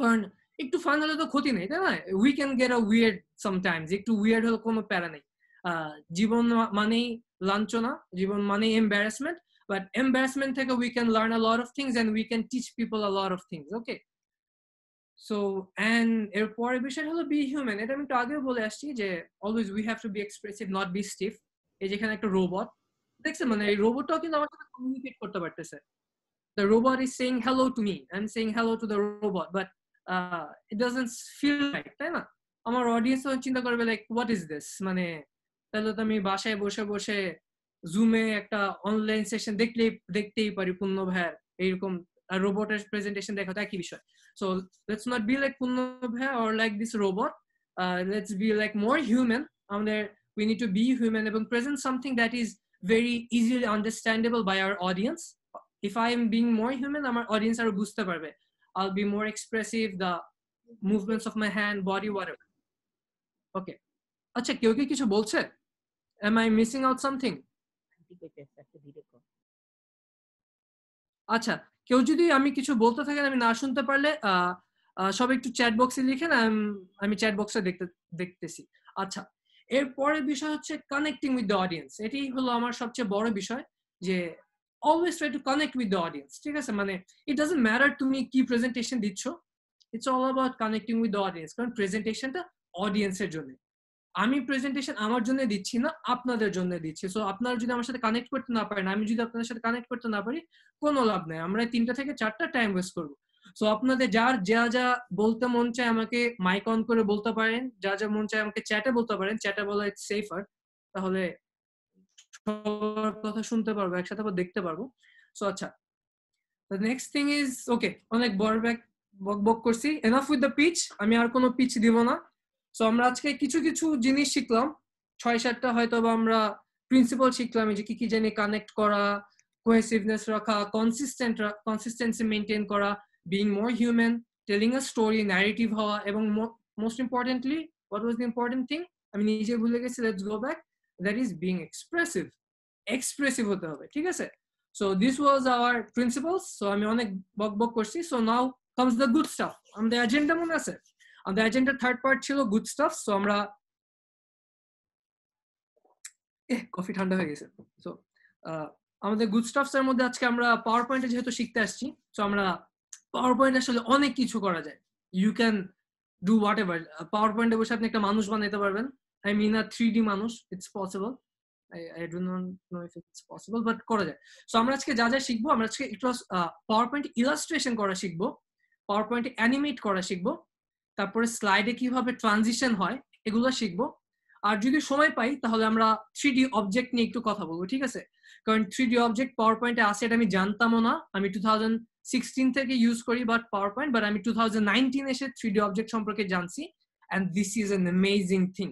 কারণ একটু ফান হলে তো ক্ষতি নেই তাই না we can get a weird sometimes একটু উইয়ার্ড হলে কোনো প্যারা নেই জীবন মানেই লাঞ্চনা জীবন মানেই এম্বারাসমেন্ট but embarrassment থেকে we can learn a lot of things and we can teach people a lot of things okay so and এরপরের বিষয় হলো be human এটা আমি একটু আগেও বলে আসছি যে always we have to be expressive not be stiff এই যেখানে একটা রোবট দেখছেন মানে এই রোবটটাও কিন্তু আমার সাথে কমিউনিকেট করতে পারতেছে the robot is saying hello to me i'm saying hello to the robot but uh, it doesn't feel right তাই না আমার অডিয়েন্স চিন্তা করবে লাইক হোয়াট ইজ দিস মানে তাহলে তো আমি বাসায় বসে বসে জুমে একটা অনলাইন সেশন দেখলেই দেখতেই পারি পূর্ণ ভাইয়ার এইরকম আর রোবটের প্রেজেন্টেশন দেখা তো একই বিষয় so let's not be like Purno ভাইয়া or like this robot let's be like more human আমাদের we need to be human এবং present something that is very easily understandable by our audience if I am being more human আমার অডিয়েন্স আরো বুঝতে পারবে I'll be more expressive the movements of my hand body war okay আচ্ছা কেউ কি কিছু বলছে? Am I missing out something কি কইতেছে একটা ভিডিও কল আচ্ছা কেউ যদি আমি কিছু বলতে থাকেন আমি না শুনতে পারলে সব একটু চ্যাট বক্সে লিখেন আমি চ্যাট বক্সে দেখতে দেখতেছি আচ্ছা এরপরে বিষয় হচ্ছে কানেক্টিং উইথ দ্য অডিয়েন্স এটি হলো আমার সবচেয়ে বড় বিষয় যে always try to connect with the audience ঠিক আছে মানে ইট ডাজন্ট ম্যাটার তুমি কি প্রেজেন্টেশন দিচ্ছ it's all about connecting with the audience কারণ প্রেজেন্টেশনটা অডিয়েন্সের জন্য আমি প্রেজেন্টেশন আমার জন্য দিচ্ছি না আপনাদের জন্য দিচ্ছি সো আপনারা যদি আমার সাথে কানেক্ট করতে না পারেন আমি যদি আপনাদের সাথে কানেক্ট করতে না পারি কোনো লাভ নাই আমরা তিনটা থেকে চারটা টাইম ওয়েস্ট করবো সো আপনাদের যার যা যা বলতে মন চায় আমাকে মাইক অন করে বলতে পারেন যা যা মন চায় আমাকে চ্যাটে বলতে পারেন চ্যাটে বলা ইটস সেফার তাহলে সবার কথা শুনতে পারবো একসাথে আবার দেখতে পারবো সো আচ্ছা the next thing is okay অনেক বড় ব্যাক বক বক করছি এনাফ উইথ দ্য পিচ আমি আর কোনো পিচ দিব না সো আমরা আজকে কিছু কিছু জিনিস শিখলাম ছয় সাতটা হয়তো বা আমরা প্রিন্সিপাল শিখলাম যে কি কি জানি কানেক্ট করা কোহেসিভনেস রাখা কনসিস্টেন্ট কনসিস্টেন্সি মেনটেন করা being more human telling a story narrative হওয়া এবং most importantly what was the important thing আমি নিজে ভুলে গেছি let's go back that is being expressive expressive হতে হবে ঠিক আছে so this was our principals so আমি অনেক বক বক করছি so now comes the good stuff আমাদের এজেন্ডা মনে আছে আমাদের এজেন্ডার থার্ড পার্ট ছিল গুড স্টাফ সো আমরা কফি ঠান্ডা হয়ে গেছে সো আমাদের গুড স্টাফস এর মধ্যে আজকে আমরা পাওয়ার পয়েন্টে যেহেতু শিখতে আসছি সো আমরা পাওয়ার পয়েন্ট আসলে অনেক কিছু করা যায় you can do whatever power পয়েন্টে বসে আপনি একটা মানুষ বানাইতে পারবেন I mean a three D মানুষ it's possible I do not know if it's possible but করা যায় সো আমরা আজকে যা যা শিখবো আমরা আজকে একটু পাওয়ার পয়েন্ট ইলাস্ট্রেশন করা শিখবো পাওয়ার পয়েন্ট অ্যানিমেট করা শিখবো তারপরে স্লাইডে কিভাবে ট্রানজিশন হয় এগুলো শিখবো আর যদি সময় পাই তাহলে আমরা থ্রি ডি অবজেক্ট নিয়ে একটু কথা বলবো ঠিক আছে কারণ থ্রি ডি অবজেক্ট পাওয়ার পয়েন্টে আছে এটা আমি জানতামও না আমি টু থাউজেন্ড সিক্সটিন থেকে ইউজ করি বাট পাওয়ার পয়েন্ট বাট আমি টু থাউজেন্ড নাইনটিন এসে থ্রি ডি অবজেক্ট সম্পর্কে জানছি and this is an amazing thing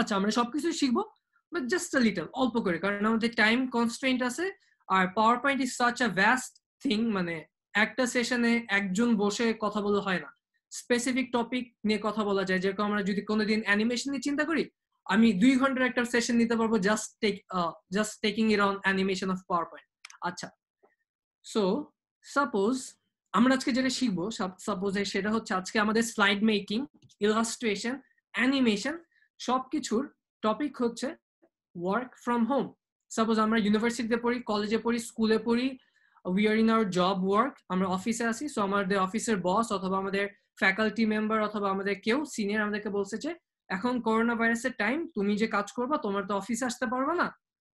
আচ্ছা আমরা সবকিছু শিখবো বাট জাস্ট আ লিটল অল্প করে কারণ আমাদের টাইম কনস্ট্রেন্ট আছে আর power point is such a vast thing মানে একটা সেশনে একজন বসে কথা বলে হয় না স্পেসিফিক টপিক নিয়ে কথা বলা যায় যেরকম আমরা যদি কোনোদিন অ্যানিমেশন নিয়ে চিন্তা করি আমি দুই ঘন্টার একটা সেশন নিতে পারবো just take just taking it on animation of power point আচ্ছা সো সাপোজ আমরা আজকে যেটা শিখবো সাপোজ সেটা হচ্ছে আজকে আমাদের স্লাইড মেকিং ইলাস্ট্রেশন অ্যানিমেশন সবকিছুর টপিক হচ্ছে ওয়ার্ক ফ্রম হোম সাপোজ আমরা ইউনিভার্সিটিতে পড়ি কলেজে পড়ি স্কুলে পড়ি we are in our job work আমরা অফিসে আছি সো আমাদের অফিসের বস অথবা আমাদের ফ্যাকাল্টি মেম্বার অথবা আমাদের কেউ সিনিয়র আমাদেরকে বলছে যে এখন করোনা ভাইরাসের টাইম তুমি যে কাজ করবে তোমার তো অফিসে আসতে পারবে না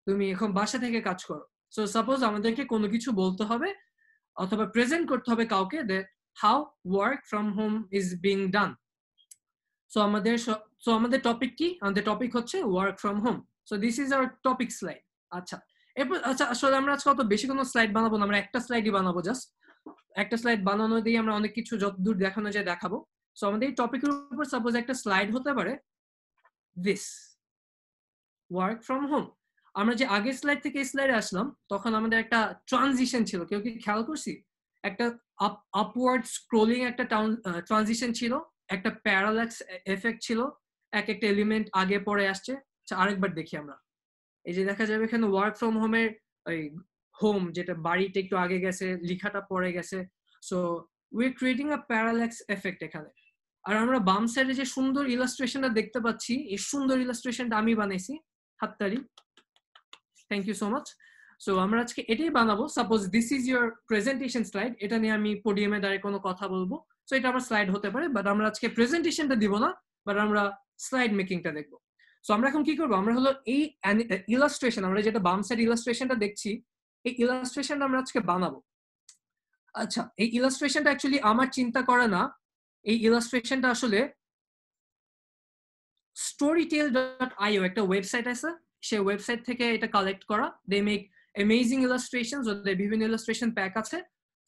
তুমি এখন বাসা থেকে কাজ করো সো সাপোজ আমাদেরকে কোনো কিছু বলতে হবে অথবা প্রেজেন্ট করতে হবে কাউকে that how work from home is being done so আমাদের সো আমাদের টপিক কি আমাদের টপিক হচ্ছে work from home so this is our topic slide আচ্ছা এরপর আচ্ছা আসলে আমরা আজকে অত বেশি কোনো স্লাইড বানাবো না আমরা একটা স্লাইডই বানাবো জাস্ট একটা স্লাইড বানানো দিয়ে আমরা অনেক কিছু যতদূর দেখানো যায় দেখাবো সো আমাদের এই টপিকের উপর সাপোজ একটা স্লাইড হতে পারে দিস ওয়ার্ক ফ্রম হোম আমরা যে আগের স্লাইড থেকে স্লাইডে আসলাম তখন আমাদের একটা ট্রানজিশন ছিল কেউ কি খেয়াল করছি একটা আপওয়ার্ড স্ক্রোলিং একটা ট্রানজিশন ছিল একটা প্যারালাক্স এফেক্ট ছিল এক একটা এলিমেন্ট আগে পরে আসছে আচ্ছা, আরেকবার দেখি আমরা এই যে দেখা যাবে এখানে ওয়ার্ক ফ্রম হোমের ওই হোম যেটা বাড়িটা একটু আগে গেছে লিখাটা পরে গেছে so we creating a parallax effect এখানে আর আমরা বাম সাইডে যে সুন্দর ইলাস্ট্রেশনটা দেখতে পাচ্ছি এই সুন্দর ইলাস্ট্রেশনটা আমি বানাইছি হাততালি thank you so much so আমরা আজকে এটাই বানাবো suppose this is your presentation slide এটা নিয়ে আমি পোডিয়ামে দাঁড়িয়ে কোনো কথা বলবো সো এটা আমার স্লাইড হতে পারে বাট আমরা আজকে প্রেজেন্টেশনটা দিব না বাট আমরা স্লাইড মেকিংটা দেখবো সো আমরা এখন কি করবো আমরা হলো এই ইলাস্ট্রেশন আমরা যেটা বাম সাইড ইলাস্ট্রেশনটা দেখছি এই ইলাস্ট্রেশনটা আমরা আজকে বানাবো আচ্ছা এই ইলাস্ট্রেশনটা অ্যাকচুয়ালি আমার চিন্তা করা না এই ইলাস্ট্রেশনটা আসলে স্টোরিটেল ডট আইও একটা ওয়েবসাইট আছে সেই ওয়েবসাইট থেকে এটা কালেক্ট করা দে মেক অ্যামেজিং ইলাস্ট্রেশন ওদের বিভিন্ন ইলাস্ট্রেশন প্যাক আছে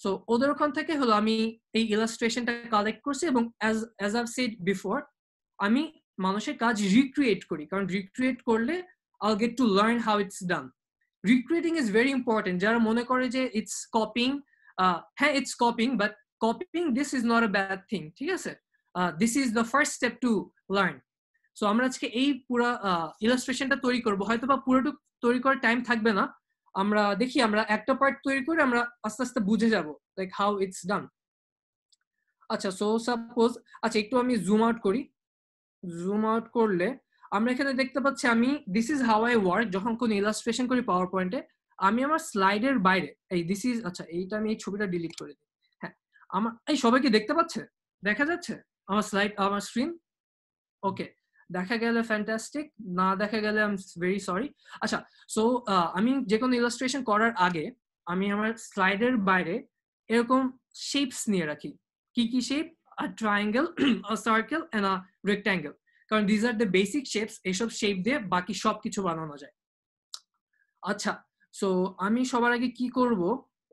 সো ওদের ওখান থেকে হলো আমি এই ইলাস্ট্রেশনটা কালেক্ট করছি এবং as as I've said before আমি মানুষের কাজ রিক্রিয়েট করি কারণ রিক্রিয়েট করলে I get to learn how it's done recruiting is very important যারা মনে করে যে ইটস কপিং হ্যাঁ it's copying but copying this is not a bad thing ঠিক আছে this is the first step to learn so আমরা আজকে এই পুরা ইলাস্ট্রেশনটা তৈরি করবো হয়তো বা পুরোটুক তৈরি করার টাইম থাকবে না আমরা দেখি আমরা একটা পার্ট তৈরি করে আমরা আস্তে আস্তে বুঝে যাব লাইক হাউ ইটস ডান আচ্ছা সো সাপোজ আচ্ছা একটু আমি জুম আউট করি জুম আউট করলে আমরা এখানে দেখতে পাচ্ছি আমি this is how I work যখন কোন ইলাস্ট্রেশন করি পাওয়ার পয়েন্টে আমি আমার স্লাইডের বাইরে এই দিস ইজ আচ্ছা এইটা আমি এই ছবিটা ডিলিট করে দিই হ্যাঁ আমার এই সবাই কি দেখতে পাচ্ছে দেখা যাচ্ছে আমার স্লাইড আমার স্ক্রিন ওকে দেখা গেলে ফ্যান্টাস্টিক না দেখা গেলে আই এম ভেরি সরি আচ্ছা সো আমি যে কোনো ইলাস্ট্রেশন করার আগে আমি আমার স্লাইডের বাইরে এরকম শেপস নিয়ে রাখি কি কি shape a triangle a circle and a rectangle কারণ these are the basic shapes এসব শেপ দিয়ে বাকি সব কিছু বানানো যায় আচ্ছা সো আমি সবার আগে কি করব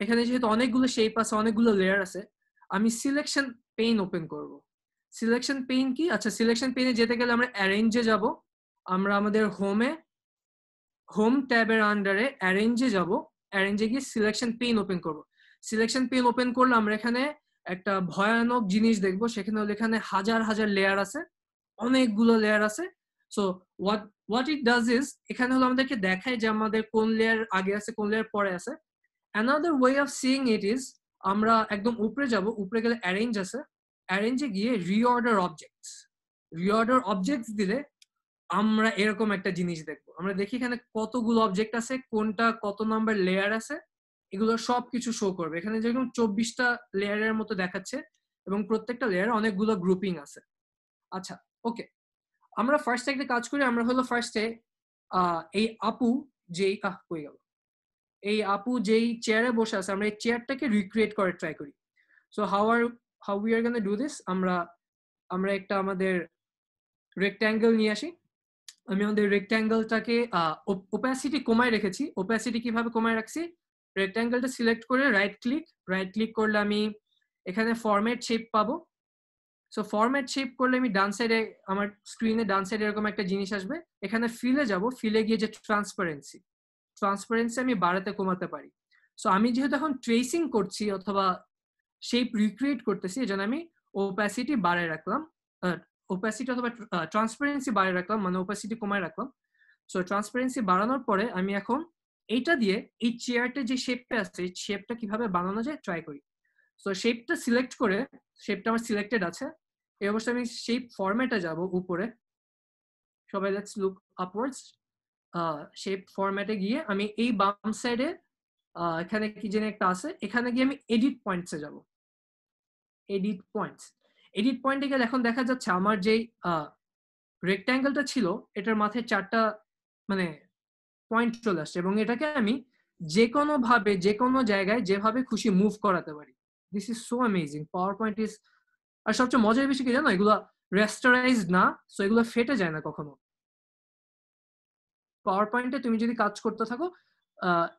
এখানে যেহেতু অনেকগুলো শেপ আছে অনেকগুলো লেয়ার আছে আমি সিলেকশন পেইন ওপেন করব সিলেকশন পেইন কি আচ্ছা সিলেকশন পেইনে যেতে গেলে আমরা অ্যারেঞ্জে যাব আমরা আমাদের হোমে হোম ট্যাবের আন্ডারে অ্যারেঞ্জে যাব অ্যারেঞ্জে গিয়ে সিলেকশন পেইন ওপেন করব সিলেকশন পেইন ওপেন করলে আমরা এখানে একটা ভয়ানক জিনিস দেখব সেখানে এখানে হাজার হাজার লেয়ার আছে অনেকগুলো লেয়ার আছে so what what it does is এখানে হলো আমাদেরকে দেখায় যে আমাদের কোন লেয়ার আগে আছে কোন লেয়ার পরে আছে another way of seeing it is আমরা একদম উপরে যাব উপরে গেলে অ্যারেঞ্জ আছে অ্যারেঞ্জে গিয়ে রিঅর্ডার অবজেক্টস রিঅর্ডার অবজেক্টস দিলে আমরা এরকম একটা জিনিস দেখবো আমরা দেখি এখানে কতগুলো অবজেক্ট আছে কোনটা কত নাম্বার লেয়ার আছে এগুলো সবকিছু শো করবে এখানে যেরকম চব্বিশটা লেয়ারের মতো দেখাচ্ছে এবং প্রত্যেকটা লেয়ারে অনেকগুলো গ্রুপিং আছে আচ্ছা ওকে আমরা ফার্স্টে একটা কাজ করি আমরা হলো ফার্স্টে এই আপু যেই আহ হয়ে গেল এই আপু যেই চেয়ারে বসে আছে আমরা এই চেয়ারটাকে রিক্রিয়েট করার ট্রাই করি so how are how we are gonna do this আমরা আমরা একটা আমাদের রেক্ট্যাঙ্গেল নিয়ে আসি আমি আমাদের রেক্ট্যাঙ্গেলটাকে ওপ্যাসিটি কমায় রেখেছি ওপ্যাসিটি কিভাবে কমায় রাখছি রেক্ট্যাঙ্গেলটা সিলেক্ট করে রাইট ক্লিক রাইট ক্লিক করলে আমি এখানে ফরম্যাট শেপ পাবো সো ফরম্যাট শেপ করলে আমি ডান সাইডে আমার স্ক্রিনে ডান সাইডে এরকম একটা জিনিস আসবে এখানে ফিলে যাব ফিলে গিয়ে যে ট্রান্সপারেন্সি ট্রান্সপারেন্সি আমি বাড়াতে কমাতে পারি সো আমি যেহেতু এখন ট্রেসিং করছি অথবা শেপ রিক্রিয়েট করতেছি এজন্য আমি ওপ্যাসিটি বাড়ায় রাখলাম ওপ্যাসিটি অথবা ট্রান্সপারেন্সি বাড়িয়ে রাখলাম মানে ওপ্যাসিটি কমায় রাখলাম সো ট্রান্সপারেন্সি বাড়ানোর পরে আমি এখন এইটা দিয়ে এই চেয়ারটা যে শেপটা আছে শেপটা কিভাবে বানানো যায় ট্রাই করি সো শেপটা সিলেক্ট করে শেপটা আমার সিলেক্টেড আছে এই অবশ্যই আমি শেপ ফরম্যাটে যাব উপরে সবাই লেটস লুক আপওয়ার্ডস শেপ ফরম্যাটে গিয়ে আমি এই বাম সাইডে এখানে কি যেন একটা আছে এখানে গিয়ে আমি এডিট পয়েন্টসে যাব এডিট পয়েন্টস এডিট পয়েন্টে গেলে এখন দেখা যাচ্ছে আমার যেই রেক্ট্যাঙ্গেলটা ছিল এটার মাথায় চারটা মানে পয়েন্ট চলে আসছে এবং এটাকে আমি যে কোনো ভাবে যে কোনো জায়গায় যেভাবে খুশি মুভ করাতে পারি this is so amazing power point is আর সবচেয়ে মজার বেশি কি জানো এগুলো রেস্টারাইজ না সো এগুলো ফেটে যায় না কখনো পাওয়ার পয়েন্টে তুমি যদি কাজ করতে থাকো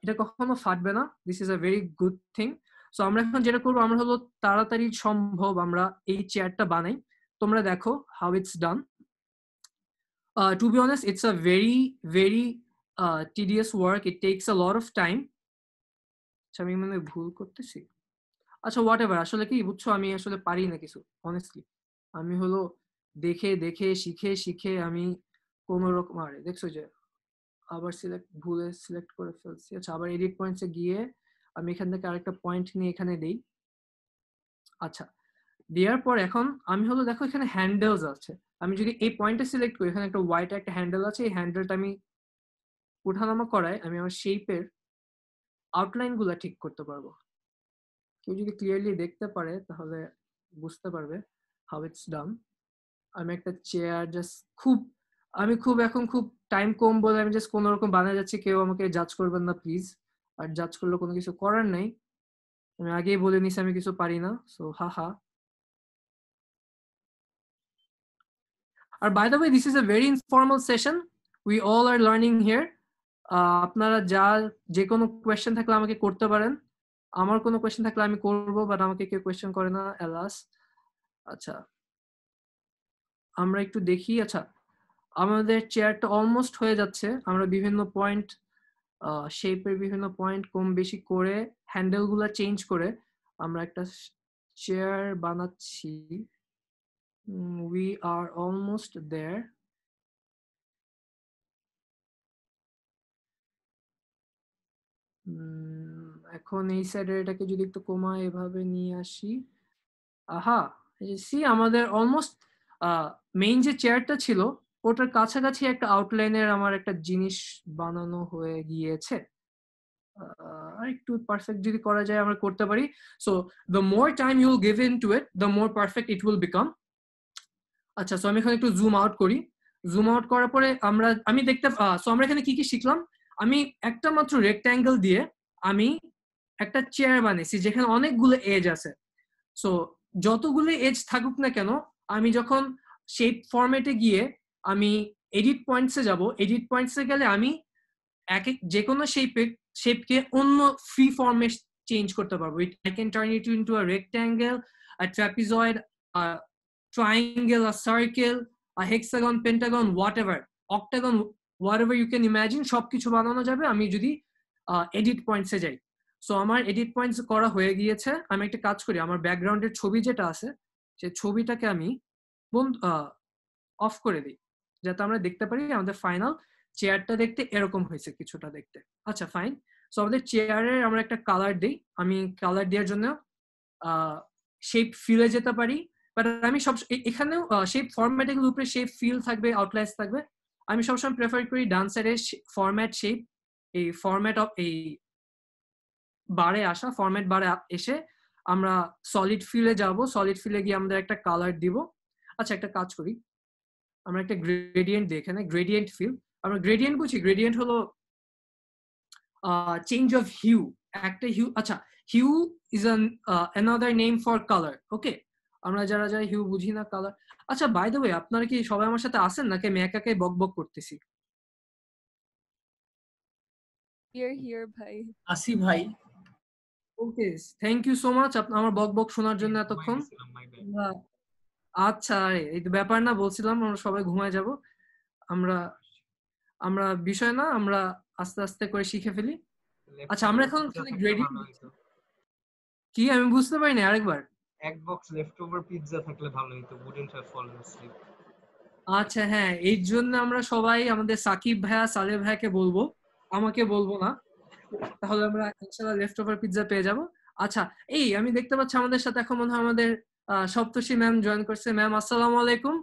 এটা কখনো ফাটবে না this is a very good thing so আমরা এখন যেটা করবো আমরা হলো তাড়াতাড়ি সম্ভব আমরা এই চেয়ারটা বানাই তোমরা দেখো how it's done to be honest it's a very very tedious work it takes a lot of time আমি মানে ভুল করতেছি আচ্ছা হোয়াট এভার আসলে কি বুঝছো আমি আসলে পারি না কিছু অনেস্টলি আমি হলো দেখে দেখে শিখে শিখে আমি কোন রকম আরে দেখছো যে আবার সিলেক্ট ভুলে সিলেক্ট করে ফেলছি আচ্ছা আবার এডিট পয়েন্টসে গিয়ে আমি এখান থেকে আরেকটা পয়েন্ট নিয়ে এখানে দেই আচ্ছা দেওয়ার পর এখন আমি হলো দেখো এখানে হ্যান্ডেলস আছে আমি যদি এই পয়েন্টটা সিলেক্ট করি এখানে একটা হোয়াইট একটা হ্যান্ডেল আছে এই হ্যান্ডেলটা আমি ওঠানামা করায় আমি আমার শেপের আউটলাইনগুলো ঠিক করতে পারবো কেউ যদি ক্লিয়ারলি দেখতে পারে তাহলে বুঝতে পারবে হাউ ইটস ডান আমি একটা চেয়ার জাস্ট খুব আমি খুব এখন খুব টাইম কম বলে আমি জাস্ট কোনো রকম বানিয়ে যাচ্ছি কেউ আমাকে জাজ করবেন না প্লিজ আর জাজ করলে কোনো কিছু করার নেই আমি আগেই বলে নিছি আমি কিছু পারি না সো হা হা আর by the way this is a very informal session we all are learning here আপনারা যা যে কোনো কোয়েশ্চেন থাকলে আমাকে করতে পারেন আমার কোনো কোয়েশ্চেন থাকলে আমি করবো বাট আমাকে কেউ কোয়েশ্চেন করে না এলাস আচ্ছা আমরা একটু দেখি আচ্ছা আমাদের চেয়ারটা অলমোস্ট হয়ে যাচ্ছে আমরা বিভিন্ন পয়েন্ট শেপের বিভিন্ন পয়েন্ট কম বেশি করে হ্যান্ডেলগুলো চেঞ্জ করে আমরা একটা চেয়ার বানাচ্ছি উই আর অলমোস্ট দেয়ার হুম এখন এই সাইডে এটাকে যদি একটু কমায় এভাবে নিয়ে আসি আহা সি আমাদের অলমোস্ট মেইন যে চেয়ারটা ছিল ওটার কাছাকাছি একটা আউটলাইনের আমার একটা জিনিস বানানো হয়ে গিয়েছে আর একটু পারফেক্ট যদি করা যায় আমরা করতে পারি so the more time you'll give in to it the more perfect it will become আচ্ছা সো আমি এখানে একটু জুম আউট করি জুম আউট করার পরে আমরা আমি দেখতে সো আমরা এখানে কি কি শিখলাম আমি একটা মাত্র রেক্ট্যাঙ্গেল দিয়ে আমি একটা চেয়ার বানিয়েছি যেখানে অনেকগুলো এজ আছে সো যতগুলো এজ থাকুক না কেন আমি যখন শেপ ফরম্যাটে গিয়ে আমি এডিট পয়েন্টসে যাব এডিট পয়েন্টসে গেলে আমি এক এক যে কোনো শেপে শেপকে অন্য ফ্রি ফর্মে চেঞ্জ করতে পারবো I can turn it to a rectangle a trapezoid a triangle a circle a hexagon pentagon whatever octagon whatever you can imagine সব কিছু বানানো যাবে আমি যদি এডিট পয়েন্টসে যাই সো আমার এডিট পয়েন্টস করা হয়ে গিয়েছে আমি একটা কাজ করি আমার ব্যাকগ্রাউন্ডের ছবি যেটা আছে সেই ছবিটাকে আমি অফ করে দিই যাতে আমরা দেখতে পারি আমাদের ফাইনাল চেয়ারটা দেখতে এরকম হয়েছে কিছুটা দেখতে আচ্ছা ফাইন সো আমাদের চেয়ারের আমরা একটা কালার দিই আমি কালার দেওয়ার জন্য শেপ ফিলে যেতে পারি বাট আমি সব এখানেও শেপ ফরম্যাটের উপরে শেপ ফিল থাকবে আউটলাইন থাকবে আমি সবসময় প্রেফার করি ডান্সারের ফর্ম্যাট ফরম্যাট শেপ এই ফর্ম্যাট অফ এই বারে আসা ফরম্যাট বারে এসে আমরা সলিড ফিলে যাব সলিড ফিলে গিয়ে আমাদের একটা কালার দিব আচ্ছা একটা কাজ করি আমরা একটা গ্রেডিয়েন্ট দিই এখানে গ্রেডিয়েন্ট ফিল আমরা গ্রেডিয়েন্ট বুঝি গ্রেডিয়েন্ট হলো চেঞ্জ অফ হিউ একটা হিউ আচ্ছা hue is another name for colour okay আমরা যারা যারা হিউ বুঝি না কালার আচ্ছা বাই দ্য ওয়ে আপনারা কি সবাই আমার সাথে আসেন নাকি আমি একাকে বক বক করতেছি আসি ভাই okay thank you so much আমার বক বক শোনার জন্য এতক্ষণ আচ্ছা এই তো ব্যাপার না বলছিলাম আমরা সবাই ঘুমায় যাব আমরা আমরা বিষয় না আমরা আস্তে আস্তে করে শিখে ফেলি আচ্ছা আমরা এখন গ্রেডিং কি আমি বুঝতে পারি না আরেকবার এক বক্স লেফট ওভার পিৎজা থাকলে ভালো হতো উডেন্ট হ্যাভ ফলন অ্যাসলিপ আচ্ছা হ্যাঁ এই জন্য আমরা সবাই আমাদের সাকিব ভাইয়া সালে ভাইয়াকে বলবো আমাকে বলবো না তাহলে আমরা ইনশাল্লাহ লেফট ওভার পিৎজা পেয়ে যাব আচ্ছা এই আমি দেখতে পাচ্ছি আমাদের সাথে এখন মনে হয় আমাদের সপ্তষী ম্যাম জয়েন করছে ম্যাম আসসালামু আলাইকুম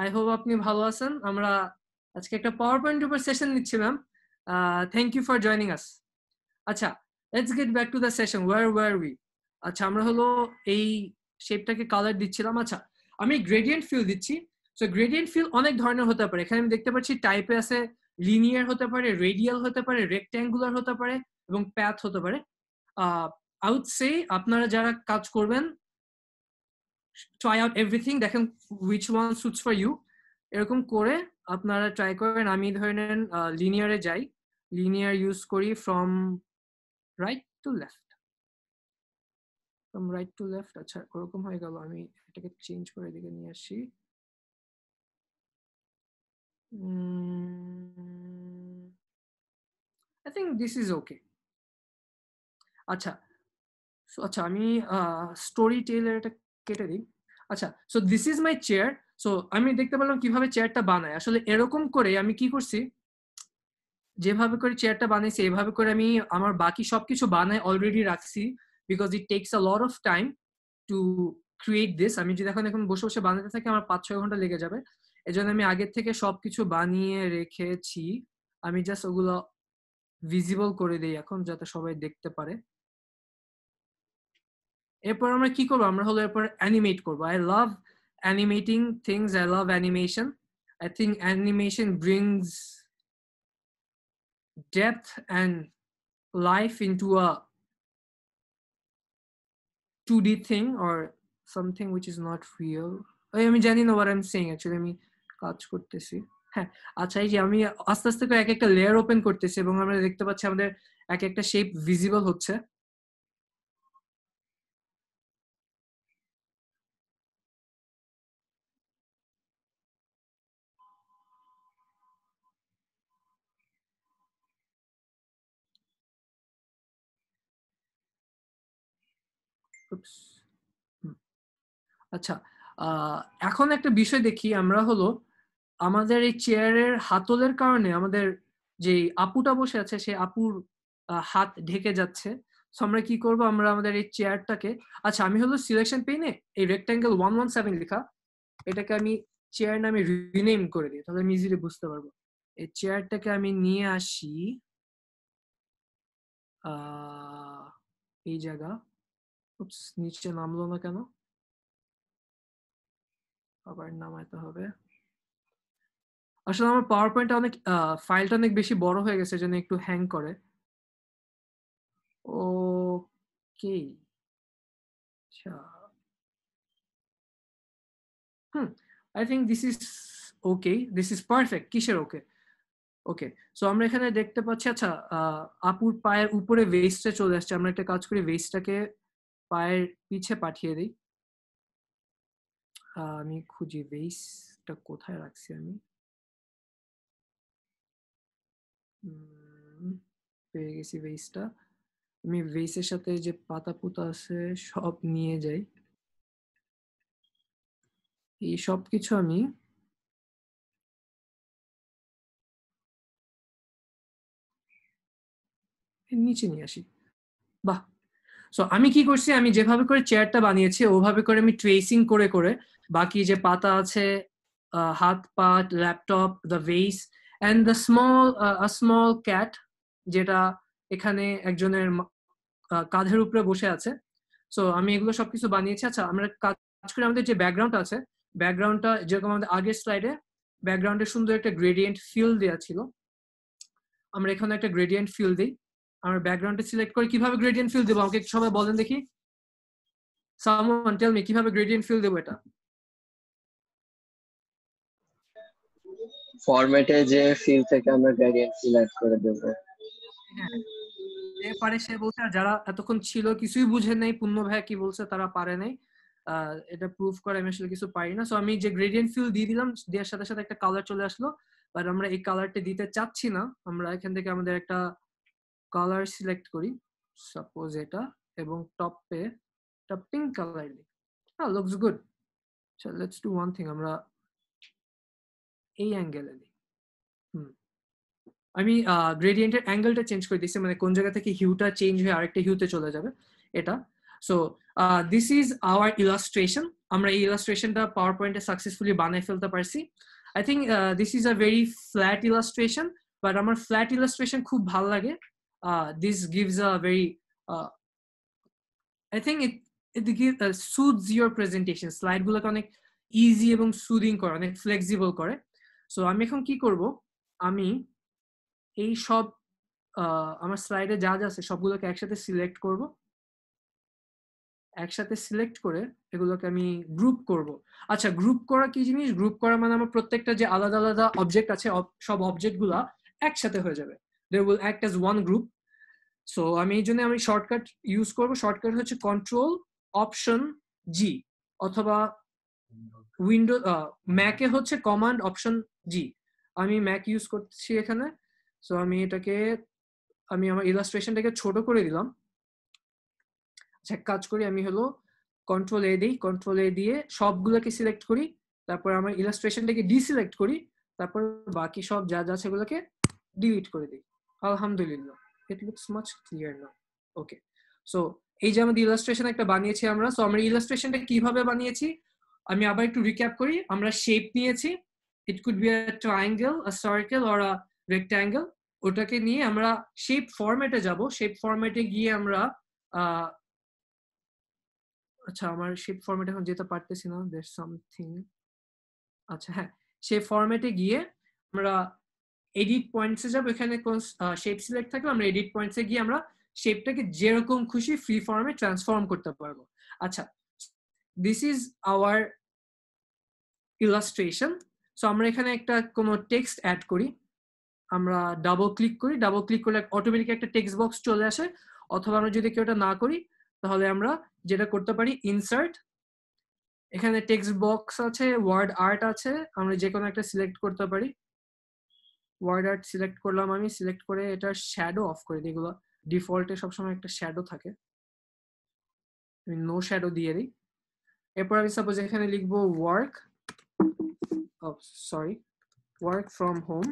আই হোপ আপনি ভালো আছেন আমরা আজকে একটা পাওয়ার পয়েন্ট উপর সেশন নিচ্ছি ma'am thank you for joining us আচ্ছা let's get back to the session where were we আচ্ছা আমরা হলো এই শেপটাকে কালার দিচ্ছিলাম আচ্ছা আমি গ্রেডিয়েন্ট ফিল দিচ্ছি সো গ্রেডিয়েন্ট ফিল অনেক ধরনের হতে পারে এখানে আমি দেখতে পাচ্ছি টাইপে আছে লিনিয়ার হতে পারে রেডিয়াল হতে পারে রেক্ট্যাঙ্গুলার হতে পারে এবং প্যাথ হতে পারে আই সে আপনারা যারা কাজ করবেন ট্রাই আউট এভরিথিং দেখেন which one suits for you এরকম করে আপনারা ট্রাই করেন আমি ধরে নেন লিনিয়ারে যাই লিনিয়ার ইউজ করি from right to left from right to left আচ্ছা ওরকম হয়ে গেল আমি এটাকে চেঞ্জ করে দিকে নিয়ে আসি I mm, I this is okay আচ্ছা আচ্ছা আমি স্টোরি টেলার এটা কেটে দিই আচ্ছা so this is my chair so আমি দেখতে পেলাম কিভাবে চেয়ারটা বানায় আসলে এরকম করে আমি কি করছি যেভাবে করে চেয়ারটা বানাইছি এভাবে করে আমি আমার বাকি সবকিছু বানাই অলরেডি রাখছি because it takes a lot of time to create this আমি যদি এখন এখন বসে বসে বানাতে থাকি আমার পাঁচ ছয় ঘন্টা লেগে যাবে এজন্য আমি আগের থেকে সবকিছু বানিয়ে রেখেছি আমি জাস্ট ওগুলো ভিজিবল করে দিই এখন যাতে সবাই দেখতে পারে এরপর আমরা কি করবো আমরা হলো এরপর অ্যানিমেট করবো I love animating things I love animation I think animation brings depth and life to a 2D thing or something which is not real. আমি জানি Janina, where I am actually, actually আমি কাজ করতেছি হ্যাঁ আচ্ছা এই যে আমি আস্তে আস্তে করে এক একটা লেয়ার ওপেন করতেছি এবং আমরা দেখতে পাচ্ছি আমাদের এক একটা শেপ ভিজিবল হচ্ছে আচ্ছা এখন একটা বিষয় দেখি আমরা হলো আমাদের এই চেয়ারের হাতলের কারণে আমাদের যে আপুটা বসে আছে সে আপুর হাত ঢেকে যাচ্ছে আমরা কি করব আমরা আমাদের এই চেয়ারটাকে আচ্ছা আমি হলো সিলেকশন পেইনে এই রেক্ট্যাঙ্গেল ওয়ান ওয়ান সেভেন লেখা এটাকে আমি চেয়ার নামে রিনেম করে দিই তাহলে আমি ইজিলি বুঝতে পারবো এই চেয়ারটাকে আমি নিয়ে আসি এই জায়গা নিচে নামলো না কেন আবার নামাইতে হবে আসলে আমার পাওয়ার পয়েন্টটা অনেক ফাইলটা অনেক বেশি বড় হয়ে গেছে জন্য একটু হ্যাং করে ও আচ্ছা hmm I think this is okay this is perfect কিসের ওকে ওকে সো আমরা এখানে দেখতে পাচ্ছি আচ্ছা আপুর পায়ের উপরে ওয়েস্টে চলে আসছে আমরা একটা কাজ করি ওয়েস্টটাকে পায়ের পিছে পাঠিয়ে দিই আমি খুঁজি ওয়েস্টটা কোথায় রাখছি আমি পেয়ে গেছি ভেসটা আমি ভেসের সাথে যে পাতা পুতা আছে সব নিয়ে যাই এই সব কিছু আমি নিচে নিয়ে আসি বাহ সো আমি কি করছি আমি যেভাবে করে চেয়ারটা বানিয়েছি ওভাবে করে আমি ট্রেসিং করে করে বাকি যে পাতা আছে হাত পা laptop the vase and the small a small cat যেটা এখানে একজনের কাঁধের উপরে বসে আছে সো আমি এগুলো সবকিছু বানিয়েছি আচ্ছা আমরা কাজ করে আমাদের যে ব্যাকগ্রাউন্ড আছে ব্যাকগ্রাউন্ডটা যেরকম আমাদের আগের স্লাইডে ব্যাকগ্রাউন্ডে সুন্দর একটা গ্রেডিয়েন্ট ফিল দেওয়া ছিল আমরা এখানে একটা গ্রেডিয়েন্ট ফিল দিই আমরা ব্যাকগ্রাউন্ডে সিলেক্ট করে কিভাবে গ্রেডিয়েন্ট ফিল দেবো আমাকে সবাই বলেন দেখি সামওয়ান টেল মি কিভাবে গ্রেডিয়েন্ট ফিল দেবো এটা ফরম্যাটে যে ফিল থেকে আমরা গ্রেডিয়েন্ট ফিল অ্যাড করে দেব হ্যাঁ। এরপরে সে বলছে আর যারা এতক্ষণ ছিল কিছুই বুঝে নাই পূর্ণ ভাইয়া কি বলছে তারা পারে নাই এটা প্রুফ করে আমি আসলে কিছু পারি না সো আমি যে গ্রেডিয়েন্ট ফিল দিয়ে দিলাম দেওয়ার সাথে সাথে একটা কালার চলে আসলো বাট আমরা এই কালারটা দিতে চাচ্ছি না আমরা এখান থেকে আমাদের একটা কালার সিলেক্ট করি সাপোজ এটা এবং টপে একটা পিঙ্ক কালার দিই হ্যাঁ looks good let's do one thing আমরা এই অ্যাঙ্গেল আমি আমি গ্রেডিয়েন্টের অ্যাঙ্গেলটা চেঞ্জ করে দিচ্ছি মানে কোন জায়গা থেকে হিউটা চেঞ্জ হয়ে আরেকটা হিউতে চলে যাবে এটা so this is our illustration আমরা এই ইলাস্ট্রেশনটা পাওয়ার পয়েন্টে সাকসেসফুলি বানিয়ে ফেলতে পারছি I think this is a very flat illustration but আমার ফ্ল্যাট ইলাস্ট্রেশন খুব ভালো লাগে this gives a very I think it it give soothes your presentation স্লাইডগুলোকে অনেক ইজি এবং সুদিং করে অনেক ফ্লেক্সিবল করে সো আমি এখন কি করব আমি এই সব আমার স্লাইডে যা যা আছে সবগুলোকে একসাথে সিলেক্ট করব একসাথে সিলেক্ট করে এগুলোকে আমি গ্রুপ করব আচ্ছা গ্রুপ করা কি জিনিস গ্রুপ করা মানে আমার প্রত্যেকটা যে আলাদা আলাদা অবজেক্ট আছে সব অবজেক্টগুলা একসাথে হয়ে যাবে they will act as one group so আমি এই জন্য আমি শর্টকাট ইউজ করব শর্টকাট হচ্ছে কন্ট্রোল অপশন জি অথবা উইন্ডো ম্যাকে হচ্ছে কমান্ড অপশন জি আমি ম্যাক ইউজ করছি এখানে সো আমি এটাকে আমি আমার ইলাস্ট্রেশনটাকে ছোট করে দিলাম আচ্ছা কাজ করি আমি হলো কন্ট্রোল এ দিই কন্ট্রোল এ দিয়ে সবগুলোকে সিলেক্ট করি তারপর আমার ইলাস্ট্রেশনটাকে ডিসিলেক্ট করি তারপর বাকি সব যা যা সেগুলোকে ডিলিট করে দিই আলহামদুলিল্লাহ ইট লুকস মাচ ক্লিয়ার না ওকে সো এই যে আমাদের ইলাস্ট্রেশন একটা বানিয়েছি আমরা সো আমরা ইলাস্ট্রেশনটা কিভাবে বানিয়েছি আমি আবার একটু রিক্যাপ করি আমরা শেপ নিয়েছি it could be a triangle a circle or a rectangle ওটাকে নিয়ে আমরা শেপ ফরম্যাটে যাব শেপ ফরম্যাটে গিয়ে আমরা আচ্ছা আমার শেপ ফরম্যাট এখন যেতে পারতেছি না দেয়ার সামথিং আচ্ছা হ্যাঁ সেই ফরম্যাটে গিয়ে আমরা এডিট পয়েন্টসে যাব এখানে কোন শেপ সিলেক্ট থাকলে আমরা এডিট পয়েন্টসে গিয়ে আমরা শেপটাকে যেরকম খুশি ফ্রি ফর্মে ট্রান্সফর্ম করতে পারবো আচ্ছা this is our illustration so আমরা এখানে একটা কোনো টেক্সট অ্যাড করি আমরা ডাবল ক্লিক করি ডাবল ক্লিক করলে অটোমেটিক একটা টেক্সট বক্স চলে আসে অথবা আমরা যদি কেউ না করি তাহলে আমরা যেটা করতে পারি ইনসার্ট এখানে টেক্সট বক্স আছে ওয়ার্ড আর্ট আছে আমরা যে কোনো একটা সিলেক্ট করতে পারি ওয়ার্ড আর্ট সিলেক্ট করলাম আমি সিলেক্ট করে এটা শ্যাডো অফ করে দিই এগুলো ডিফল্টে সবসময় একটা শ্যাডো থাকে আমি নো শ্যাডো দিয়ে দিই এরপর আমি সাপোজ এখানে লিখব work sorry work from home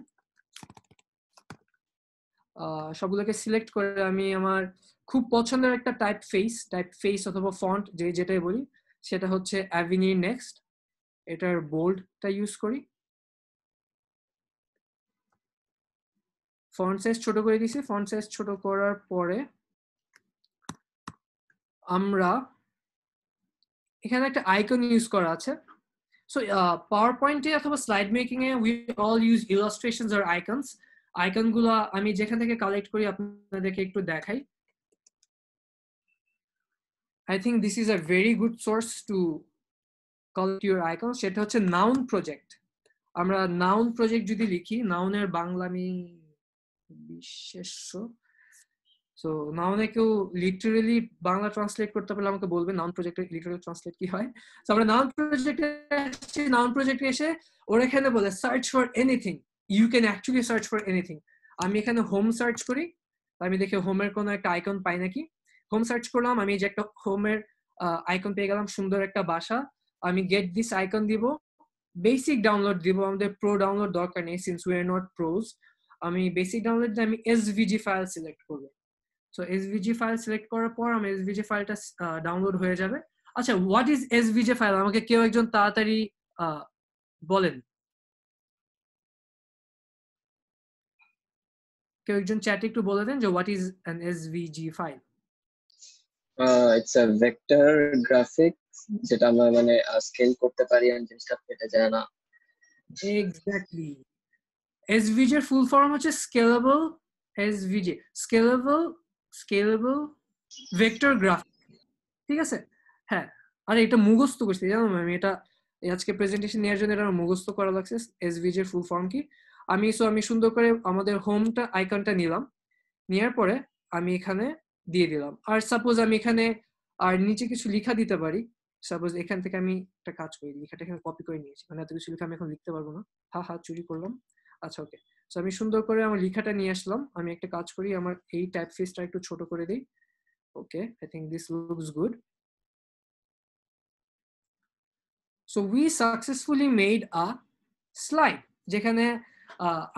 সবগুলোকে সিলেক্ট করে আমি আমার খুব পছন্দের একটা টাইপ ফেস টাইপ ফেস অথবা ফন্ট যে যেটাই বলি সেটা হচ্ছে অ্যাভিনি নেক্সট এটার বোল্ডটা ইউজ করি ফন্ট সাইজ ছোট করে দিছি ফন্ট সাইজ ছোট করার পরে আমরা এখানে একটা আইকন ইউজ করা আছে সো পাওয়ার পয়েন্টে অথবা স্লাইড মেকিং এ উই অল ইউজ ইলাস্ট্রেশনস আর আইকনস আইকনগুলো আমি যেখান থেকে কালেক্ট করি আপনাদেরকে একটু দেখাই I think this is a very good source to collect your icon সেটা হচ্ছে নাউন প্রজেক্ট আমরা নাউন প্রজেক্ট যদি লিখি নাউনের এর বাংলা আমি বিশেষ্য সো নাউনে কেউ লিটারেলি বাংলা ট্রান্সলেট করতে পারলে আমাকে বলবে নাউন প্রজেক্টের লিটারাল ট্রান্সলেট কি হয় তো আমরা নাউন প্রজেক্টে আসছি নাউন প্রজেক্টে এসে ওর এখানে বলে search for anything you can actually search for anything আমি এখানে হোম সার্চ করি আমি দেখি হোমের কোনো একটা আইকন পাই নাকি হোম সার্চ করলাম আমি যে একটা হোমের আইকন পেয়ে গেলাম সুন্দর একটা বাসা আমি গেট দিস আইকন দিব বেসিক ডাউনলোড দিব আমাদের প্রো ডাউনলোড দরকার নেই since we are not pros আমি বেসিক ডাউনলোড দিয়ে আমি এস ভিজি ফাইল সিলেক্ট করবো সো এসভিজি ফাইল সিলেক্ট করার পর আমার এসভিজি ফাইলটা ডাউনলোড হয়ে যাবে আচ্ছা হোয়াট ইজ এসভিজি ফাইল আমাকে কেউ একজন তাড়াতাড়ি বলেন কেউ একজন চ্যাটে একটু বলে দেন যে what is an SVG file it's a vector graphics যেটা আমরা মানে স্কেল করতে পারি এন্ড জিনিসটা ফেটে যায় না এক্স্যাক্টলি এসভিজি এর ফুল ফর্ম হচ্ছে scalable SVG scalable scalable vector graphic ঠিক আছে হ্যাঁ আর এটা মুখস্থ করছি জানো ম্যাম এটা আজকে প্রেজেন্টেশন নেওয়ার জন্য এটা মুখস্থ করা লাগছে এসভিজি এর ফুল ফর্ম কি আমি সো আমি সুন্দর করে আমাদের হোমটা আইকনটা নিলাম নেওয়ার পরে আমি এখানে দিয়ে দিলাম আর সাপোজ আমি এখানে আর নিচে কিছু লিখা দিতে পারি সাপোজ এখান থেকে আমি একটা কাজ করি লিখাটা এখানে কপি করে নিয়েছি মানে এত কিছু লিখা আমি এখন লিখতে পারবো না হা হা চুরি করলাম আচ্ছা ওকে সো আমি সুন্দর করে আমার লেখাটা নিয়ে আসলাম আমি একটা কাজ করি আমার এই টাইপ ফেসটা একটু ছোট করে দিই okay I think this looks good so we successfully made a slide যেখানে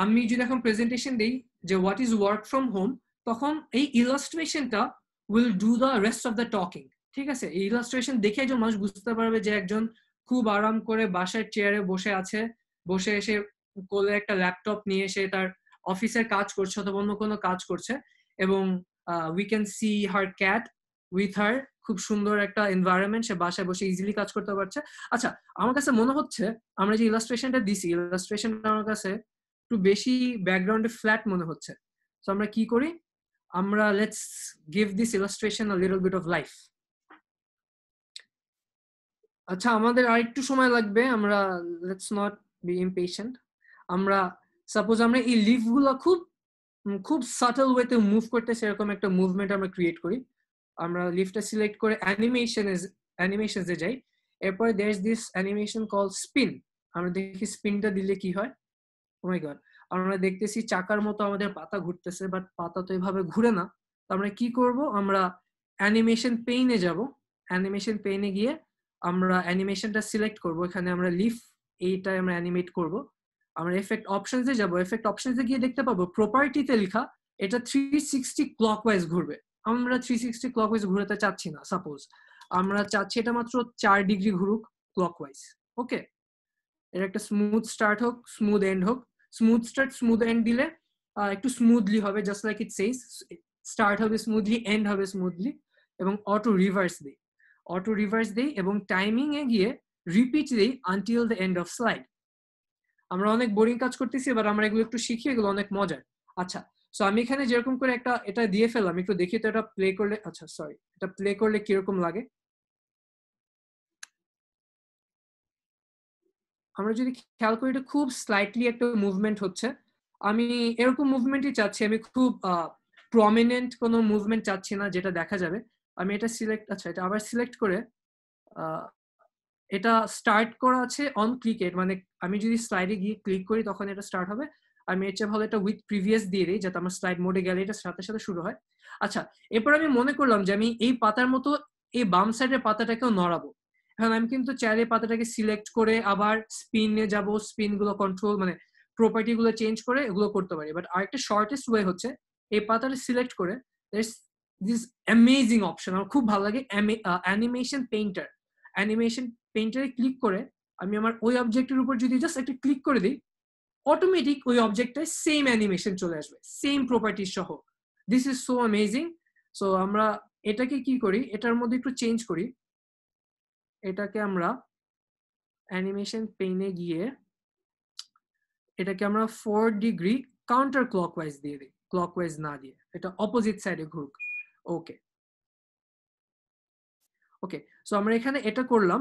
আমি যদি এখন প্রেজেন্টেশন দিই যে what is work from home তখন এই ইলাস্ট্রেশনটা will do the rest of the talking ঠিক আছে এই ইলাস্ট্রেশন দেখে একজন মানুষ বুঝতে পারবে যে একজন খুব আরাম করে বাসায় চেয়ারে বসে আছে বসে এসে কোলে একটা ল্যাপটপ নিয়ে সে তার অফিসের কাজ করছে অথবা অন্য কোনো কাজ করছে এবং we can see her cat with her খুব সুন্দর একটা এনভায়রনমেন্ট সে বাসায় বসে ইজিলি কাজ করতে পারছে আচ্ছা আমার কাছে মনে হচ্ছে আমরা যে ইলাস্ট্রেশনটা দিছি ইলাস্ট্রেশন আমার কাছে একটু বেশি ব্যাকগ্রাউন্ডে ফ্ল্যাট মনে হচ্ছে তো আমরা কি করি আমরা let's give this illustration a little bit of life আচ্ছা আমাদের আর একটু সময় লাগবে আমরা লেটস নট বি ইম্পেশেন্ট আমরা সাপোজ আমরা এই লিফগুলো খুব খুব সাটল ওয়েতে মুভ করতে সেরকম একটা মুভমেন্ট আমরা ক্রিয়েট করি আমরা লিফটা সিলেক্ট করে অ্যানিমেশন অ্যানিমেশন এ যাই এরপরে there is this animation call spin আমরা দেখি স্পিনটা দিলে কি হয় গড oh আমরা দেখতেছি চাকার মতো আমাদের পাতা ঘুরতেছে বাট পাতা তো এভাবে ঘুরে না তো আমরা কি করব আমরা অ্যানিমেশন পেইনে যাব অ্যানিমেশন পেইনে গিয়ে আমরা অ্যানিমেশনটা সিলেক্ট করব এখানে আমরা লিফ এইটাই আমরা অ্যানিমেট করবো আমরা এফেক্ট অপশনসে যাব এফেক্ট অপশনসে গিয়ে দেখতে পাবো প্রপার্টিতে লেখা এটা থ্রি সিক্সটি ক্লকওয়াইজ ঘুরবে আমরা থ্রি সিক্সটি ক্লকওয়াইজ ঘুরাতে চাচ্ছি না সাপোজ আমরা চাচ্ছি এটা মাত্র চার ডিগ্রি ঘুরুক ক্লকওয়াইজ ওকে এর একটা স্মুথ স্টার্ট হোক স্মুথ এন্ড হোক স্মুথ স্টার্ট স্মুথ এন্ড দিলে একটু স্মুথলি হবে just like it says start হবে স্মুথলি এন্ড হবে স্মুথলি এবং অটো রিভার্স দিই অটো রিভার্স দিই এবং টাইমিং এ গিয়ে রিপিট দেই until the end of slide আমরা অনেক বোরিং কাজ করতেছি এবার আমরা এগুলো একটু শিখি এগুলো অনেক মজার আচ্ছা সো আমি এখানে যেরকম করে একটা এটা দিয়ে ফেললাম একটু দেখি তো এটা প্লে করলে আচ্ছা সরি এটা প্লে করলে কিরকম লাগে আমরা যদি খেয়াল করি এটা খুব স্লাইটলি একটা মুভমেন্ট হচ্ছে আমি এরকম মুভমেন্টই চাচ্ছি আমি খুব প্রমিনেন্ট কোনো মুভমেন্ট চাচ্ছি না যেটা দেখা যাবে আমি এটা সিলেক্ট আচ্ছা এটা আবার সিলেক্ট করে এটা স্টার্ট করা আছে অন ক্রিকেট মানে আমি যদি স্লাইডে গিয়ে ক্লিক করি তখন এটা স্টার্ট হবে আমি এর চেয়ে ভালো এটা উইথ প্রিভিয়াস দিয়ে দিই যাতে আমার স্লাইড মোডে গেলে এটা সাথে সাথে শুরু হয় আচ্ছা এরপর আমি মনে করলাম যে আমি এই পাতার মতো এই বাম সাইডের পাতাটাকেও নড়াবো এখন আমি কিন্তু চেয়ারে পাতাটাকে সিলেক্ট করে আবার স্পিনে যাব স্পিন গুলো কন্ট্রোল মানে প্রপার্টি গুলো চেঞ্জ করে এগুলো করতে পারি বাট আরেকটা শর্টেস্ট ওয়ে হচ্ছে এই পাতাটা সিলেক্ট করে দিস অ্যামেজিং অপশন আমার খুব ভালো লাগে অ্যানিমেশন পেইন্টার অ্যানিমেশন পেন্টারে ক্লিক করে আমি আমার ওই অবজেক্টের উপর যদি জাস্ট একটা ক্লিক করে দিই অটোমেটিক ওই অবজেক্টটায় সেম অ্যানিমেশন চলে আসবে সেম প্রপার্টির সহ this is so amazing so আমরা এটাকে কি করি এটার মধ্যে একটু চেঞ্জ করি এটাকে আমরা অ্যানিমেশন পেইনে গিয়ে এটাকে আমরা ফোর ডিগ্রি কাউন্টার ক্লকওয়াইজ দিয়ে দিই ক্লকওয়াইজ না দিয়ে এটা অপোজিট সাইডে ঘুরুক ওকে ওকে সো আমরা এখানে এটা করলাম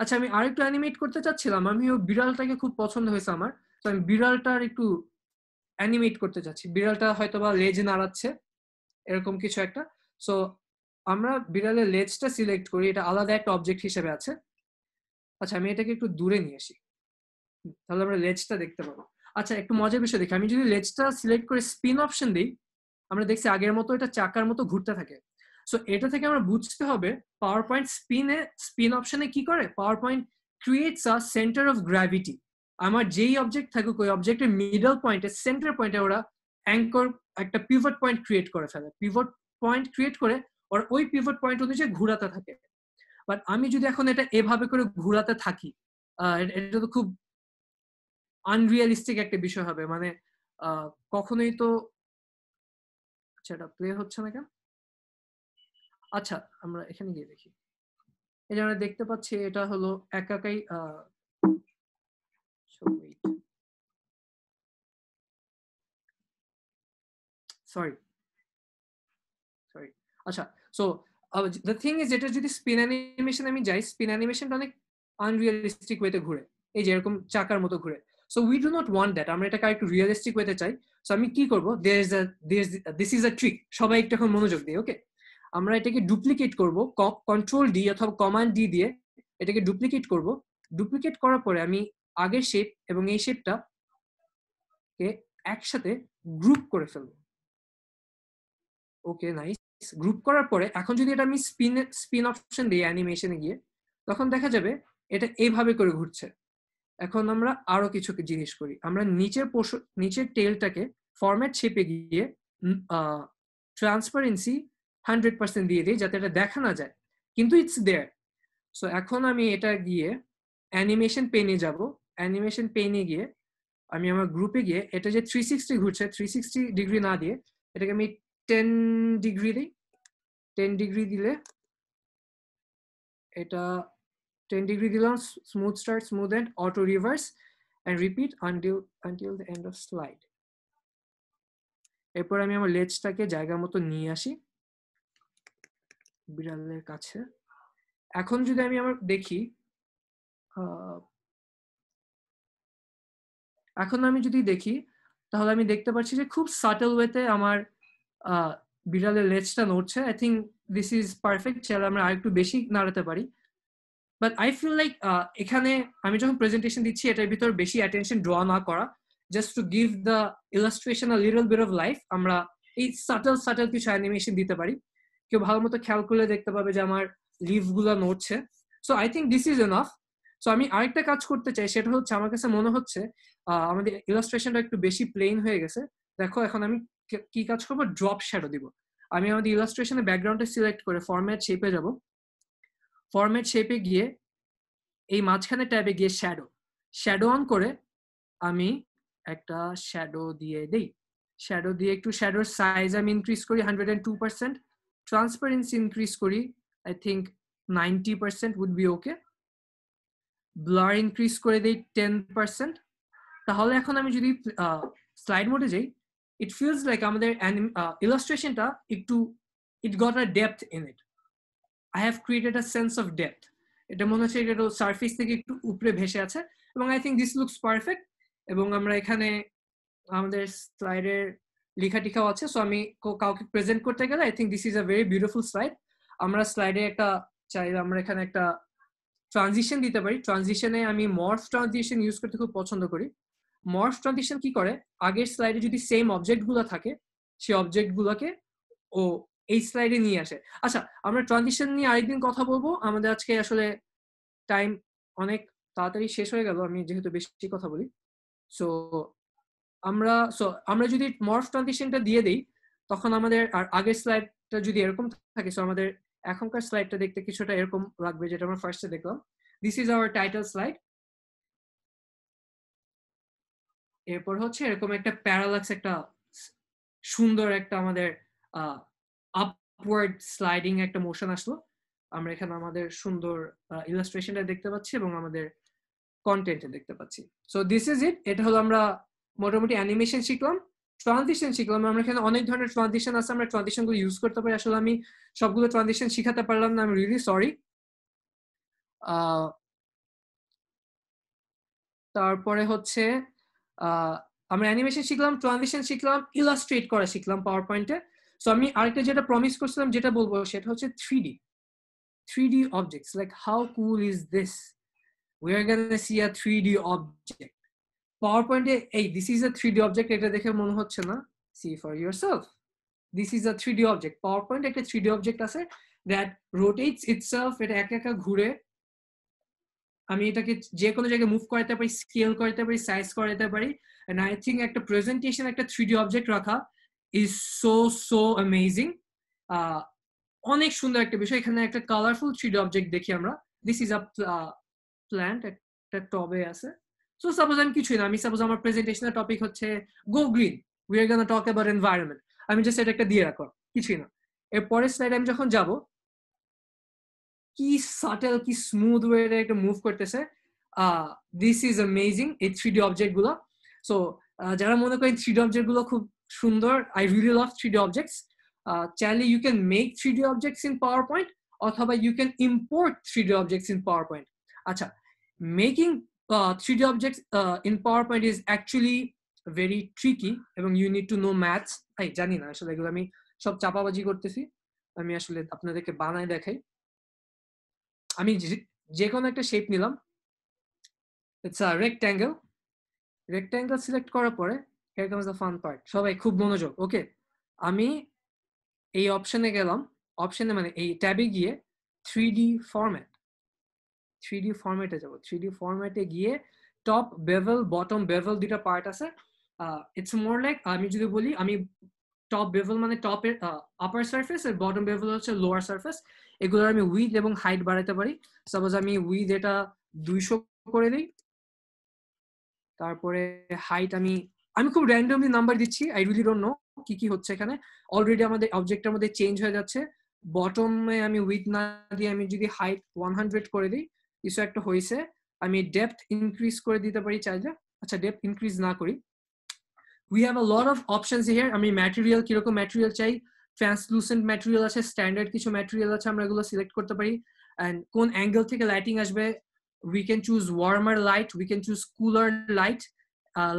আচ্ছা আমি আরেকটু অ্যানিমেট করতে চাচ্ছিলাম আমি ও বিড়ালটাকে খুব পছন্দ হয়েছে আমার তো আমি বিড়ালটার একটু অ্যানিমেট করতে চাচ্ছি বিড়ালটা হয়তো বা লেজ নাড়াচ্ছে এরকম কিছু একটা সো আমরা বিড়ালের লেজটা সিলেক্ট করি এটা আলাদা একটা অবজেক্ট হিসেবে আছে আচ্ছা আমি এটাকে একটু দূরে নিয়ে আসি তাহলে আমরা লেজটা দেখতে পাবো আচ্ছা একটু মজার বিষয় দেখি আমি যদি লেজটা সিলেক্ট করে স্পিন অপশন দিই আমরা দেখছি আগের মতো এটা চাকার মতো ঘুরতে থাকে সো এটা থেকে আমরা বুঝতে হবে পাওয়ার পয়েন্ট স্পিনে স্পিন অপশনে কি করে PowerPoint creates a centre of gravity আমার যেই অবজেক্ট থাকুক ওই অবজেক্টের মিডল পয়েন্টে সেন্টার পয়েন্টে ওরা অ্যাঙ্কর একটা পিভট পয়েন্ট ক্রিয়েট করে ফেলে পিভট পয়েন্ট ক্রিয়েট করে ওর ওই পিভট পয়েন্ট অনুযায়ী ঘুরাতে থাকে বাট আমি যদি এখন এটা এভাবে করে ঘুরাতে থাকি এটা তো খুব আনরিয়ালিস্টিক একটা বিষয় হবে মানে কখনোই তো আচ্ছা এটা প্লে হচ্ছে না কেন আচ্ছা আমরা এখানে গিয়ে দেখি এই যে আমরা দেখতে পাচ্ছি এটা হলো একাকাই সরি সরি আচ্ছা সো দ্য থিং ইজ এটা যদি স্পিন অ্যানিমেশন আমি যাই স্পিন অ্যানিমেশনটা অনেক আনরিয়ালিস্টিক ওয়েতে ঘুরে এই যে এরকম চাকার মতো ঘুরে so we do not want that আমরা এটাকে একটু রিয়েলিস্টিক ওয়েতে চাই সো আমি কি করবো there is this is a trick সবাই একটু এখন মনোযোগ দিই ওকে আমরা এটাকে ডুপ্লিকেট করব কন্ট্রোল ডি অথবা কমান্ড ডি দিয়ে এটাকে ডুপ্লিকেট করব ডুপ্লিকেট করার পরে আমি আগের শেপ এবং এই শেপটা কে একসাথে গ্রুপ করে ফেলবো ওকে নাইস গ্রুপ করার পরে এখন যদি এটা আমি স্পিন স্পিন অপশন দিই অ্যানিমেশনে গিয়ে তখন দেখা যাবে এটা এইভাবে করে ঘুরছে এখন আমরা আরো কিছু জিনিস করি আমরা নিচের পশু নিচের টেলটাকে ফরম্যাট শেপে গিয়ে ট্রান্সপারেন্সি হান্ড্রেড পার্সেন্ট দিয়ে দিই যাতে এটা দেখা না যায় কিন্তু ইটস দেয়ার সো এখন আমি এটা গিয়ে অ্যানিমেশন পেনে যাব অ্যানিমেশন পেনে গিয়ে আমি আমার গ্রুপে গিয়ে এটা যে থ্রি সিক্সটি ঘুরছে থ্রি সিক্সটি ডিগ্রি না দিয়ে এটাকে আমি টেন ডিগ্রি দিই টেন ডিগ্রি দিলে এটা টেন ডিগ্রি দিলাম smooth start smooth and auto reverse and repeat until until the end of slide এরপর আমি আমার লেজটাকে জায়গা মতো নিয়ে আসি বিড়ালের কাছে এখন যদি আমি আমার দেখি এখন আমি যদি দেখি তাহলে আমি দেখতে পাচ্ছি যে খুব সাটেল ওয়েতে আমার বিড়ালের লেজটা নড়ছে I think this is perfect চাইলে আমরা আরেকটু বেশি নাড়াতে পারি বাট আই ফিল লাইক এখানে আমি যখন প্রেজেন্টেশন দিচ্ছি এটার ভিতর বেশি অ্যাটেনশন ড্র না করা just to give the illustration little bit of life আমরা এই সাটেল সাটেল কিছু অ্যানিমেশন দিতে পারি কেউ ভালো মতো খেয়াল করলে দেখতে পাবে যে আমার লিভ গুলা নড়ছে so I think this is enough so আমি আরেকটা কাজ করতে চাই সেটা হচ্ছে আমার কাছে মনে হচ্ছে আমাদের ইলাস্ট্রেশনটা একটু বেশি প্লেন হয়ে গেছে দেখো এখন আমি কি কাজ করবো ড্রপ শ্যাডো দিব আমি আমাদের ইলাস্ট্রেশনের ব্যাকগ্রাউন্ডটা সিলেক্ট করে ফর্মেট শেপে যাব ফর্মেট শেপে গিয়ে এই মাঝখানে ট্যাবে গিয়ে শ্যাডো শ্যাডো অন করে আমি একটা শ্যাডো দিয়ে দেই শ্যাডো দিয়ে একটু শ্যাডোর সাইজ আমি ইনক্রিজ করি hundred and two percent transparency increase করি I think ninety percent would be okay blur increase করে দেই টেন পার্সেন্ট তাহলে এখন আমি যদি স্লাইড মোডে যাই ইট ফিলস লাইক আমাদের ইলাস্ট্রেশনটা একটু it got a depth in it I have created a sense of depth এটা মনে হচ্ছে এটা সার্ফেস থেকে একটু উপরে ভেসে আছে এবং I think this looks perfect এবং আমরা এখানে আমাদের স্লাইডের লেখা টিখাও আছে সো আমি কাউকে প্রেজেন্ট করতে গেলে I think this is a very beautiful slide আমরা স্লাইডে একটা চাই আমরা এখানে একটা ট্রানজিশন দিতে পারি ট্রানজিশনে আমি মর্ফ ট্রানজিশন ইউজ করতে খুব পছন্দ করি মর্ফ ট্রানজিশন কি করে আগের স্লাইডে যদি সেম অবজেক্টগুলো থাকে সেই অবজেক্টগুলোকে ও এই স্লাইডে নিয়ে আসে আচ্ছা আমরা ট্রানজিশন নিয়ে আরেকদিন কথা বলবো আমাদের আজকে আসলে টাইম অনেক তাড়াতাড়ি শেষ হয়ে গেল আমি যেহেতু বেশি কথা বলি সো আমরা সো আমরা যদি মর্ফ ট্রানজিশনটা দিয়ে দিই তখন আমাদের আর আগের স্লাইডটা যদি এরকম থাকে সো আমাদের এখনকার স্লাইডটা দেখতে কিছুটা এরকম লাগবে যেটা আমরা ফার্স্টে দেখলাম this is our title slide এরপর হচ্ছে এরকম একটা প্যারালাক্স একটা সুন্দর একটা আমাদের আপওয়ার্ড স্লাইডিং একটা মোশন আসলো আমরা এখানে আমাদের সুন্দর ইলাস্ট্রেশনটা দেখতে পাচ্ছি এবং আমাদের কন্টেন্টটা দেখতে পাচ্ছি সো দিস ইজ ইট এটা হলো আমরা মোটামুটি অ্যানিমেশন শিখলাম ট্রানজিশন শিখলাম আমরা এখানে অনেক ধরনের ট্রানজিশন আছে আমরা ট্রানজিশন গুলো ইউজ করতে পারি আসলে আমি সবগুলো ট্রানজিশন শিখাতে পারলাম না আমি রিয়েলি সরি তারপরে হচ্ছে আমরা অ্যানিমেশন শিখলাম ট্রানজিশন শিখলাম ইলাস্ট্রেট করা শিখলাম পাওয়ার পয়েন্টে সো আমি আরেকটা যেটা প্রমিস করছিলাম যেটা বলবো সেটা হচ্ছে three D three D objects like how cool is this we are gonna see a three D object পাওয়ার পয়েন্টে এই this is a three D object এটা দেখে মনে হচ্ছে না see for yourself this is a three D object PowerPoint একটা three D object আছে দ্যাট রোটেটস ইটসেলফ এটা একা একা ঘুরে আমি এটাকে যে কোনো জায়গায় মুভ করাতে পারি স্কেল করাতে পারি সাইজ করাতে পারি এন্ড আই থিঙ্ক একটা প্রেজেন্টেশন একটা থ্রি ডি অবজেক্ট রাখা ইজ সো সো অ্যামেজিং অনেক সুন্দর একটা বিষয় এখানে একটা কালারফুল থ্রি ডি অবজেক্ট দেখি আমরা দিস ইজ আ প্ল্যান্ট একটা টবে আছে সো সাপোজ আমি কিছুই না আমি সাপোজ আমার প্রেজেন্টেশনের টপিক হচ্ছে go green we are gonna talk about environment আমি জাস্ট এটা একটা দিয়ে রাখো কিছুই না এরপরের পরের স্লাইড আমি যখন যাব কি সাটেল কি স্মুথ ওয়ে একটা মুভ করতেছে দিস ইজ অ্যামেজিং এই থ্রি ডি অবজেক্ট গুলো সো যারা মনে করেন থ্রি ডি অবজেক্ট গুলো খুব সুন্দর I really love three D objects চাইলে you can make three D objects in PowerPoint অথবা you can import three D objects in power point আচ্ছা making uh, 3D objects uh, in PowerPoint is actually very tricky এবং you need to know maths তাই জানি না আসলে এগুলো আমি সব চাপাবাজি করতেছি আমি আসলে আপনাদেরকে বানায় দেখাই আমি যে কোনো একটা শেপ নিলাম it's a rectangle rectangle select করার পরে here comes the fun part সবাই খুব মনোযোগ ওকে আমি এই অপশনে গেলাম অপশনে মানে এই ট্যাবে গিয়ে three D format three D D ফর্মেটে যাবো থ্রি ফর্মেটে গিয়ে টপ বেভেল বটম বেভেল দুটা পার্ট আছে ইটস মোর লাইক আমি যদি বলি আমি টপ বেভেল মানে টপের আপার সার্ফেস আর বটম বেভেল হচ্ছে লোয়ার সার্ফেস এগুলো আমি উইথ এবং হাইট বাড়াতে পারি সাপোজ আমি উইথ এটা দুইশো করে দিই তারপরে হাইট আমি আমি খুব র্যান্ডমলি নাম্বার দিচ্ছি আই রুলি ডোন্ট নো কি কি হচ্ছে এখানে অলরেডি আমাদের অবজেক্টের মধ্যে চেঞ্জ হয়ে যাচ্ছে বটমে আমি উইথ না দিয়ে আমি যদি হাইট ওয়ান হান্ড্রেড করে দিই কিছু একটা হয়েছে আমি ডেপথ ইনক্রিজ করে দিতে পারি চার্জার আচ্ছা ডেপথ ইনক্রিজ না করি we have a lot of options here আমি ম্যাটেরিয়াল কিরকম ম্যাটেরিয়াল চাই ট্রান্সলুসেন্ট ম্যাটেরিয়াল আছে স্ট্যান্ডার্ড কিছু ম্যাটেরিয়াল আছে আমরা এগুলো সিলেক্ট করতে পারি অ্যান্ড কোন অ্যাঙ্গেল থেকে লাইটিং আসবে we can choose warmer light we can choose cooler light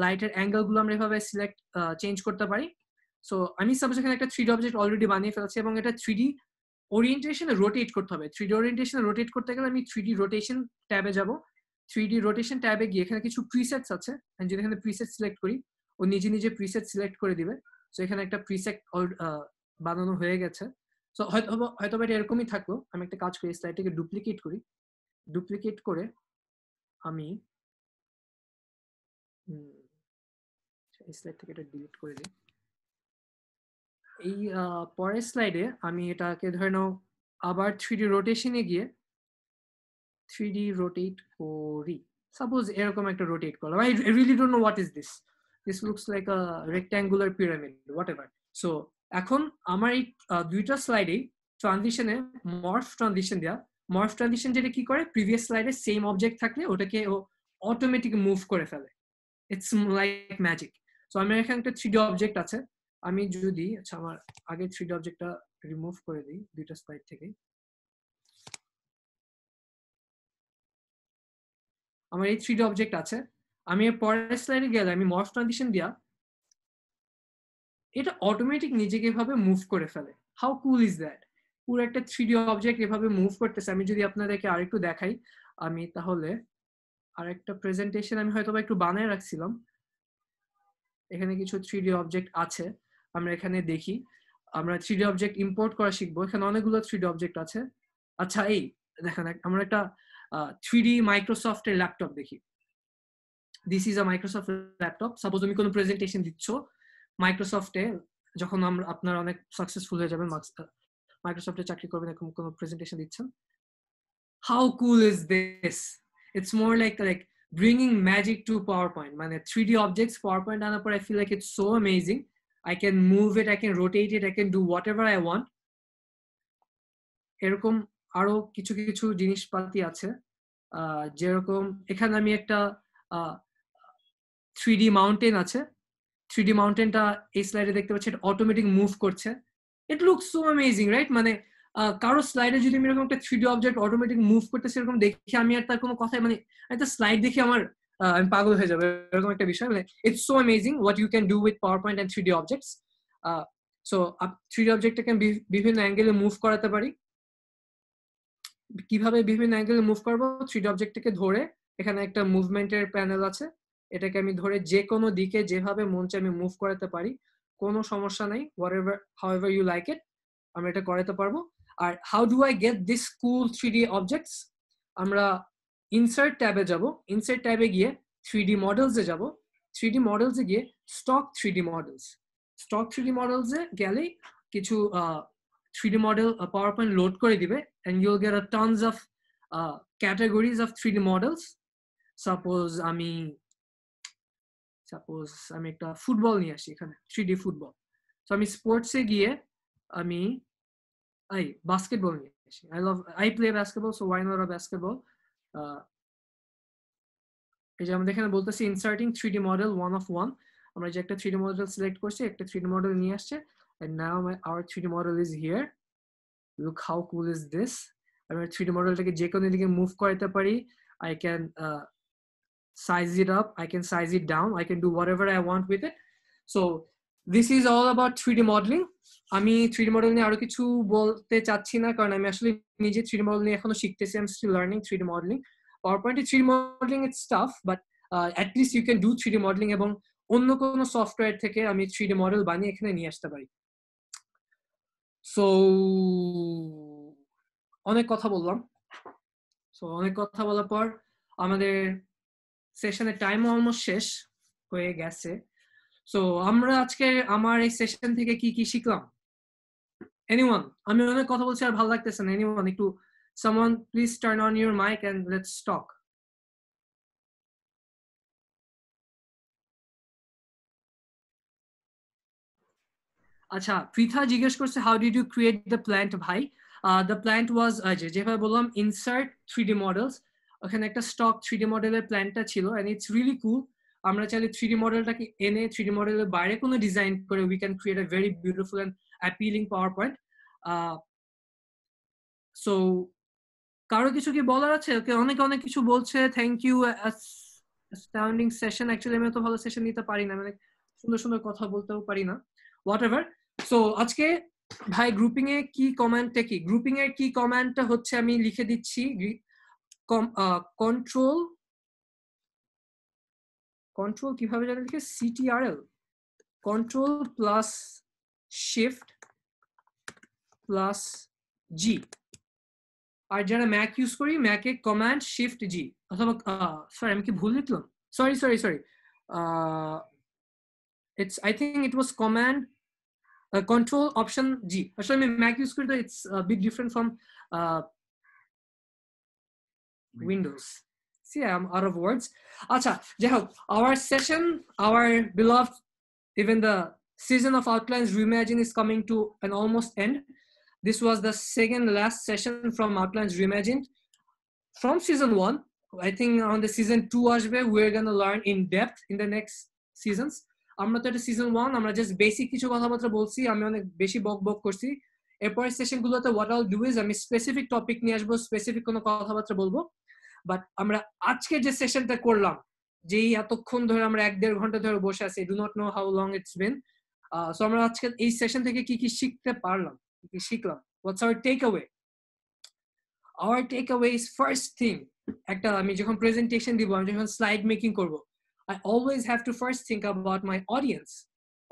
লাইটের অ্যাঙ্গেল গুলো আমরা এভাবে সিলেক্ট চেঞ্জ করতে পারি সো আমি সাপোজ এখানে একটা থ্রি অবজেক্ট অলরেডি বানিয়ে ফেলছি এবং এটা থ্রি ডি ওরিয়েন্টেশনে রোটেট করতে হবে থ্রি ডি ওরিয়েন্টেশনে রোটেট করতে গেলে আমি থ্রি ডি রোটেশন ট্যাবে যাব থ্রি ডি রোটেশন ট্যাবে গিয়ে এখানে কিছু প্রিসেটস আছে আমি যদি এখানে প্রিসেট সিলেক্ট করি ও নিজে নিজে প্রিসেট সিলেক্ট করে দিবে সো এখানে একটা প্রিসেট বানানো হয়ে গেছে সো হয়তো হয়তো এটা এরকমই থাকলো আমি একটা কাজ করি স্লাইডটাকে ডুপ্লিকেট করি ডুপ্লিকেট করে আমি এই স্লাইড থেকে এটা ডিলিট করে দিই এই পরের স্লাইডে আমি এটাকে ধরে নাও আবার থ্রি ডি রোটেশনে গিয়ে থ্রি ডি রোটেট করি সাপোজ এরকম একটা রোটেট করলাম I really don't know what is this this looks like a rectangular pyramid whatever so এখন আমার এই দুইটা স্লাইডেই ট্রানজিশনে মর্ফ ট্রানজিশন দেওয়া মর্ফ ট্রানজিশন যেটা কি করে প্রিভিয়াস স্লাইডে সেম অবজেক্ট থাকলে ওটাকে ও অটোমেটিক মুভ করে ফেলে ইটস লাইক ম্যাজিক সো আমার এখানে একটা থ্রি ডি অবজেক্ট আছে আমি যদি আচ্ছা আমার আগে থ্রি ডি অবজেক্টটা রিমুভ করে দিই দুইটা স্লাইড থেকে আমার এই থ্রি ডি অবজেক্ট আছে আমি এর পরের স্লাইডে গেলে আমি মর্ফ ট্রানজিশন দিয়া এটা অটোমেটিক নিজেকে এভাবে মুভ করে ফেলে হাউ কুল ইজ দ্যাট পুরো একটা থ্রি ডি অবজেক্ট এভাবে মুভ করতেছে আমি যদি আপনাদেরকে আরেকটু দেখাই আমি তাহলে আরেকটা প্রেজেন্টেশন আমি হয়তো একটু বানায় রাখছিলাম এখানে কিছু থ্রি ডি অবজেক্ট আছে আমরা এখানে দেখি আমরা থ্রি অবজেক্ট ইম্পোর্ট করা শিখবো এখানে অনেকগুলো থ্রি অবজেক্ট আছে আচ্ছা এই দেখেন আমরা একটা থ্রি ডি মাইক্রোসফটের ল্যাপটপ দেখি this is a Microsoft laptop suppose তুমি কোনো প্রেজেন্টেশন দিচ্ছ মাইক্রোসফটে যখন আমরা আপনার অনেক সাকসেসফুল হয়ে যাবেন মাইক্রোসফটে চাকরি করবেন এরকম কোনো প্রেজেন্টেশন দিচ্ছেন how cool is this it's more like like magic point মানে three D objects PowerPoint আনার পর I feel like it's so amazing I can move it, I can rotate it, I can do whatever I want. এরকম আরো কিছু কিছু জিনিসপাতি আছে যেরকম এখানে আমি একটা থ্রি ডি মাউন্টেন আছে থ্রি ডি মাউন্টেনটা এই স্লাইডে দেখতে পাচ্ছি এটা অটোমেটিক মুভ করছে it look so amazing right মানে কারো স্লাইডে যদি আমি এরকম একটা three D object automatic move করতে সেরকম দেখি আমি আর তার কোনো কথাই মানে একটা স্লাইড দেখে আমার আমি পাগল হয়ে যাবো এরকম একটা বিষয় মানে it's so amazing what you can do with PowerPoint and three D objects so three D অবজেক্টটাকে বিভিন্ন অ্যাঙ্গেলে মুভ করাতে পারি কিভাবে বিভিন্ন অ্যাঙ্গেলে মুভ করবো থ্রি ডি অবজেক্টটাকে ধরে এখানে একটা মুভমেন্টের প্যানেল আছে এটাকে আমি ধরে যে কোনো দিকে যেভাবে মন চাই আমি মুভ করাতে পারি কোনো সমস্যা নাই whatever however you like it আমরা এটা করাতে পারবো আর how do I get this cool three D objects আমরা ইনসার্ট ট্যাবে যাব ইনসার্ট ট্যাবে গিয়ে থ্রি ডি মডেলসে যাব থ্রি ডি মডেলসে গিয়ে stock three D models stock three D মডেলসে গেলেই কিছু three D model PowerPoint load করে দিবে and you'll get a terms of categories of three D models suppose আমি সাপোজ আমি একটা ফুটবল নিয়ে আসি এখানে থ্রি ডি ফুটবল তো আমি স্পোর্টসে গিয়ে আমি এই বাস্কেটবল নিয়ে আসি I love I play basketball so why not a basketball এই যে আমরা এখানে বলতেছি inserting three D model one of one আমরা যে একটা থ্রিডি মডেল সিলেক্ট করছি একটা থ্রিডি মডেল নিয়ে আসছে our three D model is here look how cool is this আমরা থ্রিডি মডেলটাকে যে কোনো মুভ করাতে পারি I can size it up I can size it down I can do whatever I want with this is all about three D modeling আমি three D model নিয়ে আরো কিছু বলতে চাচ্ছি না কারণ আমি আসলে নিজে থ্রি ডি মডেল নিয়ে এখনো শিখতেছি আমি still learning three D modeling পাওয়ার পয়েন্টে three D modeling it's tough but at least you can do three D modeling এবং অন্য কোনো সফটওয়্যার থেকে আমি থ্রি ডি মডেল বানিয়ে এখানে নিয়ে আসতে পারি সো অনেক কথা বললাম সো অনেক কথা বলার পর আমাদের সেশনের টাইম অলমোস্ট শেষ হয়ে গেছে সো আমরা আজকে আমার এই সেশন থেকে কি কি শিখলাম এনিওয়ান আমি অনেক কথা বলছি আর ভালো লাগতেছে না এনিওয়ান একটু সামান please turn on your mic and let's talk আচ্ছা পৃথা জিজ্ঞেস করছে how did you create the plant ভাই দ্য প্ল্যান্ট ওয়াজ যেভাবে বললাম ইনসার্ট থ্রি ডি মডেলস ওখানে একটা স্টক থ্রি ডি মডেলের প্ল্যান্টটা ছিল অ্যান্ড ইটস রিয়েলি কুল আমরা চাইলে থ্রি ডি মডেলটাকে এনে থ্রি ডি মডেলের বাইরে কোনো ডিজাইন করে we can create a very beautiful and appealing PowerPoint so কারো কিছু কি বলার আছে ওকে অনেক অনেক কিছু বলছে thank you astounding session actually আমি তো ভালো সেশন নিতে পারি না মানে সুন্দর সুন্দর কথা বলতেও পারি না হোয়াট এভার সো আজকে ভাই গ্রুপিং এ কি কমান্ডটা কি গ্রুপিং এর কি কমান্ডটা হচ্ছে আমি লিখে দিচ্ছি কন্ট্রোল control কিভাবে জানি লিখে CTRL control plus shift plus G আর যারা Mac use করি Mac এ command shift G অথবা sorry আমি কি sorry sorry sorry it's I think it was command control option G Actually, আমি Mac use করি তো it's a bit different from Windows. see i'm out of words আচ্ছা যাই হোক our session our beloved even the season of outlines reimagine is coming to an almost end this was the second last session from outlines reimagined from season one I think on the season 2 আসবে we're gonna learn in depth in the next seasons আমরা তো এটা season 1 আমরা just basic কিছু কথাবার্তা বলছি আমি অনেক বেশি বক বক করছি এরপর গুলোতে হোয়াট আল ডু ইজ আমি স্পেসিফিক টপিক নিয়ে আসবো স্পেসিফিক কোনো কথাবার্তা বলবো বাট আমরা আজকে যে সেশনটা করলাম যে এতক্ষণ ধরে আমরা এক দেড় ঘন্টা ধরে বসে আছি do not know how long it's been so আমরা আজকে এই সেশন থেকে কি কি শিখতে পারলাম কি কি শিখলাম what's our takeaway our takeaway is first thing একটা আমি যখন প্রেজেন্টেশন দিব আমি যখন স্লাইড মেকিং করব I always have to first think about my audience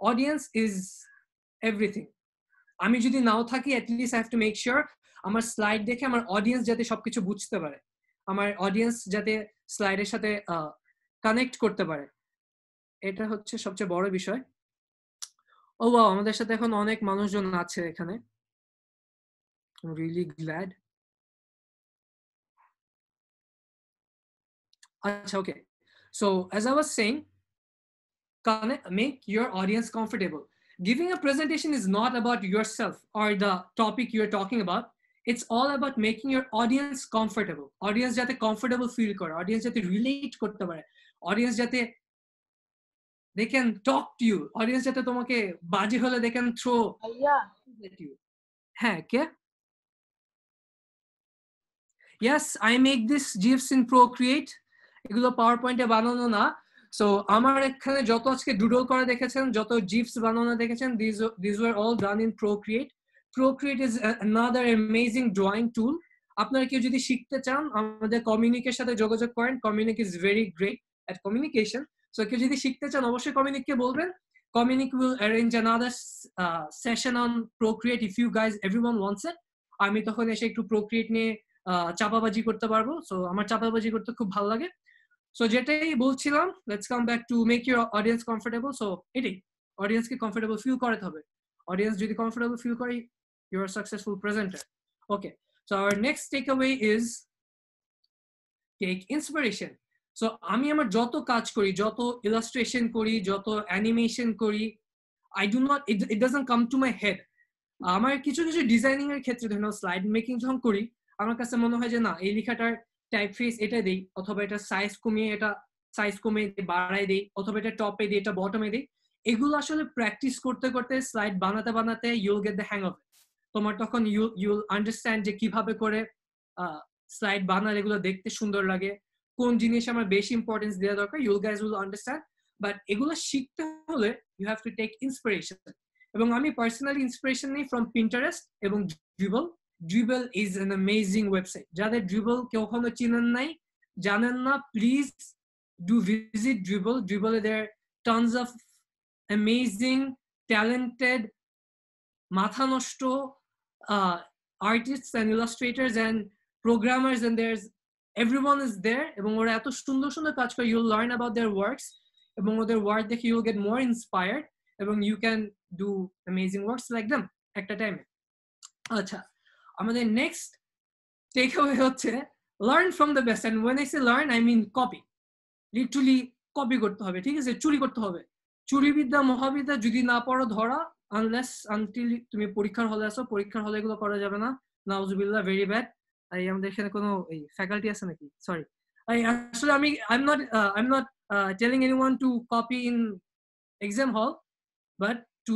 audience is everything আমি যদি নাও থাকি at least I have to make sure আমার স্লাইড দেখে আমার অডিয়েন্স যাতে সবকিছু বুঝতে পারে আমার অডিয়েন্স যাতে স্লাইডের সাথে কানেক্ট করতে পারে এটা হচ্ছে সবচেয়ে বড় বিষয় ও বাবা আমাদের সাথে এখন অনেক মানুষজন আছে এখানে রিয়েলি গ্ল্যাড আচ্ছা okay so as I was saying make your audience comfortable giving a presentation is not about yourself or the topic you're talking about it's all about making your audience comfortable audience যাতে comfortable feel করে audience যাতে relate করতে পারে audience যাতে they can talk to you audience যাতে তোমাকে বাজে হলে they can throw yeah at you হ্যাঁ কে yes i make these gifs in procreate এগুলো পাওয়ারপয়েন্টে বানানো না সো আমার এখানে যত আজকে ডুডল করা দেখেছেন যত জিপস বানানো দেখেছেন this this were all done in Procreate Procreate is another amazing drawing tool আপনারা কেউ যদি শিখতে চান আমাদের কমিউনিকের সাথে যোগাযোগ করেন Communique is very great at communication so কেউ যদি শিখতে চান অবশ্যই কমিউনিককে বলবেন Communique will arrange another session on Procreate if you guys everyone wants it. আমি তখন এসে একটু প্রোক্রিয়েট নিয়ে uh, চাপাবাজি করতে পারবো সো আমার চাপাবাজি করতে খুব ভালো লাগে সো যেটাই বলছিলাম let's come back to make your audience comfortable so এটাই অডিয়েন্সকে কমফোর্টেবল ফিল করাতে হবে অডিয়েন্স যদি কমফোর্টেবল ফিল করে you're a successful presenter. Okay, so our next takeaway is take inspiration. So আমি আমার যত কাজ করি যত ইলাস্ট্রেশন করি যত অ্যানিমেশন করি I do not it doesn't come to my head আমার কিছু কিছু ডিজাইনিং এর ক্ষেত্রে ধরেন স্লাইড মেকিং যখন করি আমার কাছে মনে হয় যে না এই লেখাটার টাইপ ফেস এটা দেই অথবা এটা সাইজ কমিয়ে এটা সাইজ কমে বাড়াই দেই অথবা এটা টপে দিই এটা বটমে দেই এগুলো আসলে প্র্যাকটিস করতে করতে স্লাইড বানাতে বানাতে you'll get the hang of তোমার তখন ইউ ইউল আন্ডারস্ট্যান্ড যে কিভাবে করে স্লাইড বানালে এগুলো দেখতে সুন্দর লাগে কোন জিনিস আমার বেশি ইম্পর্টেন্স দেওয়া দরকার you'll guys will understand but এগুলো শিখতে হলে you have to take inspiration এবং আমি পার্সোনালি ইন্সপিরেশন নিই ফ্রম পিন্টারেস্ট এবং Dribbble Dribbble is an amazing website যাদের ড্রিবল কেউ কখনো চিনেন নাই জানেন না প্লিজ ডু ভিজিট ড্রিবল এ there tons of amazing talented মাথা নষ্ট uh, artist and illustrators and programmers and there's everyone is there এবং ওরা এত সুন্দর সুন্দর কাজ করে ইউল লার্ন অ্যাবাউট দেয়ার ওয়ার্কস এবং ওদের ওয়ার্ক দেখে ইউল গেট মোর ইন্সপায়ার্ড এবং you can do amazing works like them একটা টাইমে আচ্ছা আমাদের নেক্সট টেক অ্যাওয়ে হচ্ছে learn from the best and when I say learn I mean copy literally copy করতে হবে ঠিক আছে চুরি করতে হবে চুরিবিদ্যা মহাবিদ্যা যদি না পড়ো ধরা আনলেস আনটিল তুমি পরীক্ষার হলে আসো পরীক্ষার হলে এগুলো করা যাবে না নাউজুবিল্লাহ ভেরি ব্যাড এই আমাদের এখানে কোনো এই ফ্যাকাল্টি আছে নাকি সরি এই আসলে আমি I am not I am not telling anyone to copy in exam hall but to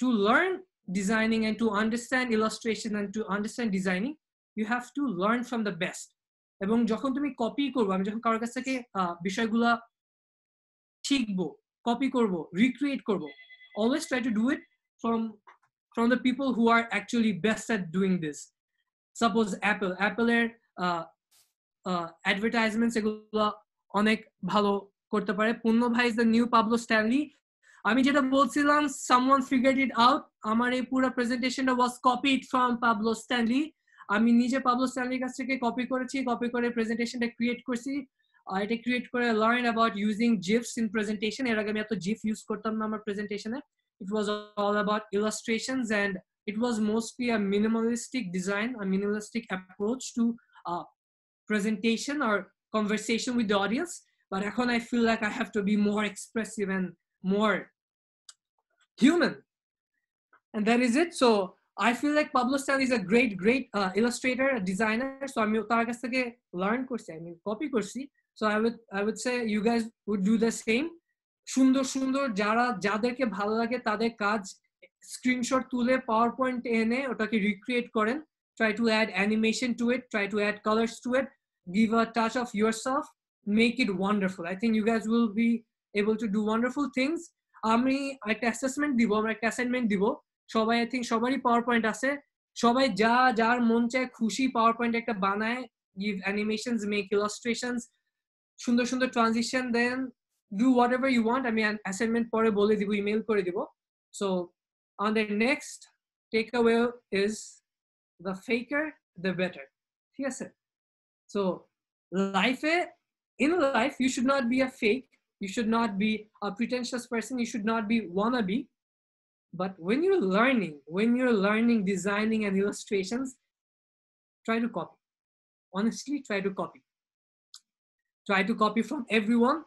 to learn designing and to understand illustration and to understand designing you have to learn from the best এবং যখন তুমি copy করবো আমি যখন কারোর কাছ থেকে uh, বিষয়গুলা শিখবো কপি করবো রিক্রিয়েট করবো always try to do it from from the people who are actually best at doing this suppose apple apple এর অ্যাডভার্টাইজমেন্টস uh, uh, এগুলো অনেক ভালো করতে পারে পূর্ণ ভাই is the new Pablo Stanley আমি যেটা বলছিলাম সামওয়ান ফিগার ইট আউট আমার এই পুরো প্রেজেন্টেশনটা was copied from Pablo Stanley আমি নিজে পাবলো স্ট্যানলির কাছ থেকে কপি করেছি কপি করে প্রেজেন্টেশনটা ক্রিয়েট করছি এটা ক্রিয়েট করে learn about using gifs in presentation এর আগে আমি এত জিপ ইউজ করতাম না আমার প্রেজেন্টেশনে it was all about illustrations and it was mostly a minimalistic design, a minimalistic approach to uh, presentation or conversation with the audience. But এখন I feel like I have to be more expressive and more human. And that is it. So I feel like Pablo Stan is a great, great uh, illustrator, a designer. So I'm কাছ থেকে learn course, I mean copy course. So I would, I would say you guys would do the same. সুন্দর সুন্দর যারা যাদেরকে ভালো লাগে তাদের কাজ স্ক্রিনশট তুলে পাওয়ার পয়েন্ট এনে ওটাকে রিক্রিয়েট করেন to add animation to it try to add colours to it give a touch of your yourself, make it wonderful I think you guys will be able to do wonderful things আমি একটা assessment দিব আমরা একটা assignment দিব সবাই I think সবারই power point আছে সবাই যা যার মন চায় খুশি পাওয়ার পয়েন্ট একটা বানায় গিভ অ্যানিমেশনস মেক ইলাস্ট্রেশন সুন্দর সুন্দর transition then do whatever you want আমি অ্যাসাইনমেন্ট পরে বলে dibu, email kore dibu. So, on the next takeaway is the faker the better Yes, sir. so life in life you should not be a fake you should not be a pretentious person you should not be wannabe but when you're learning when you're learning designing and illustrations try to copy honestly try to copy try to copy from everyone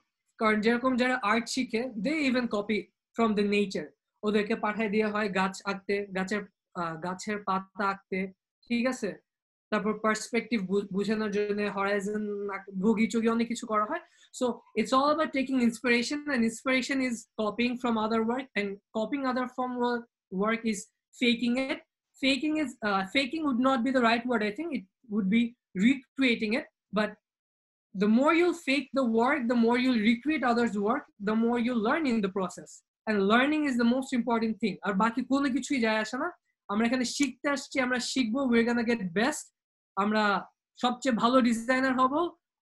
কারণ যেরকম যারা art শিখে দে even copy from the nature ওদেরকে পাঠায় দেওয়া হয় গাছ আঁকতে গাছের গাছের পাতা আঁকতে ঠিক আছে তারপর পার্সপেক্টিভ বোঝানোর জন্য হরাইজন ভুগি চুগি অনেক কিছু করা হয় so it's all about taking inspiration and inspiration is copying from other work and copying other from work is faking it faking is faking would would not be the right I think it would be recreating recreating it the more you'll fake the work, the more you'll recreate others' work, the more you learn in the process. And learning is the most important thing. আর বাকি কোনো কিছুই যায় আসে না আমরা এখানে শিখতে আসছি আমরা শিখবো we're gonna get best আমরা সবচেয়ে ভালো ডিজাইনার হব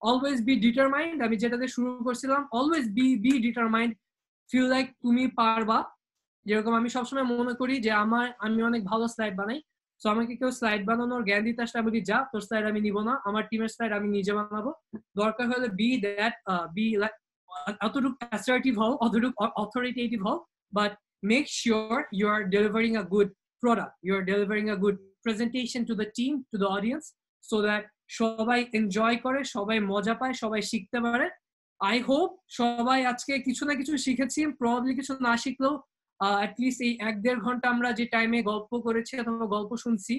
অলওয়েজ বি ডিটারমাইন্ড আমি যেটাতে শুরু করছিলাম always be be determined feel like তুমি পারবা যেরকম আমি সবসময় মনে করি যে আমার আমি অনেক ভালো স্লাইড বানাই সো আমাকে কেউ স্লাইড বানানোর জ্ঞান দিতে আসলে আমি যা তোর স্লাইড আমি নিব না আমার টিমের স্লাইড আমি নিজে বানাবো দরকার হলে বি দ্যাট বি লাইক অতটুক অ্যাসার্টিভ হও অতটুক অথরিটেটিভ হও but make sure you are delivering a good product you are delivering a good presentation to the team to the audience so that সবাই এনজয় করে সবাই মজা পায় সবাই শিখতে পারে আই হোপ সবাই আজকে কিছু না কিছু শিখেছি প্রবলি কিছু না শিখলেও অ্যাটলিস্ট এই এক দেড় ঘন্টা আমরা যে টাইমে গল্প করেছি অথবা গল্প শুনছি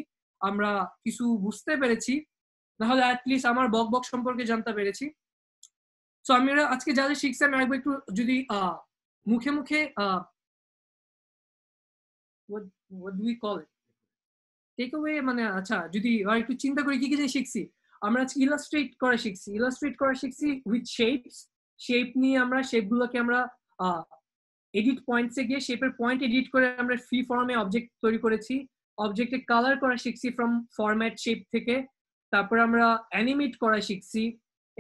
আমরা কিছু বুঝতে পেরেছি তাহলে অ্যাটলিস্ট আমার বক বক সম্পর্কে জানতে পেরেছি সো আমি আজকে যা যা শিখছি আমি আরেকবার একটু যদি মুখে মুখে what do মানে আচ্ছা যদি একটু চিন্তা করি কি কি যে শিখছি আমরা আজকে ইলাস্ট্রেট করা শিখছি ইলাস্ট্রেট করা শিখছি উইথ শেপস শেপ নিয়ে আমরা শেপগুলোকে আমরা এডিট পয়েন্টসে গিয়ে শেপের পয়েন্ট এডিট করে আমরা ফ্রি ফর্মে অবজেক্ট তৈরি করেছি অবজেক্টে কালার করা শিখছি ফ্রম ফরম্যাট শেপ থেকে তারপর আমরা অ্যানিমেট করা শিখছি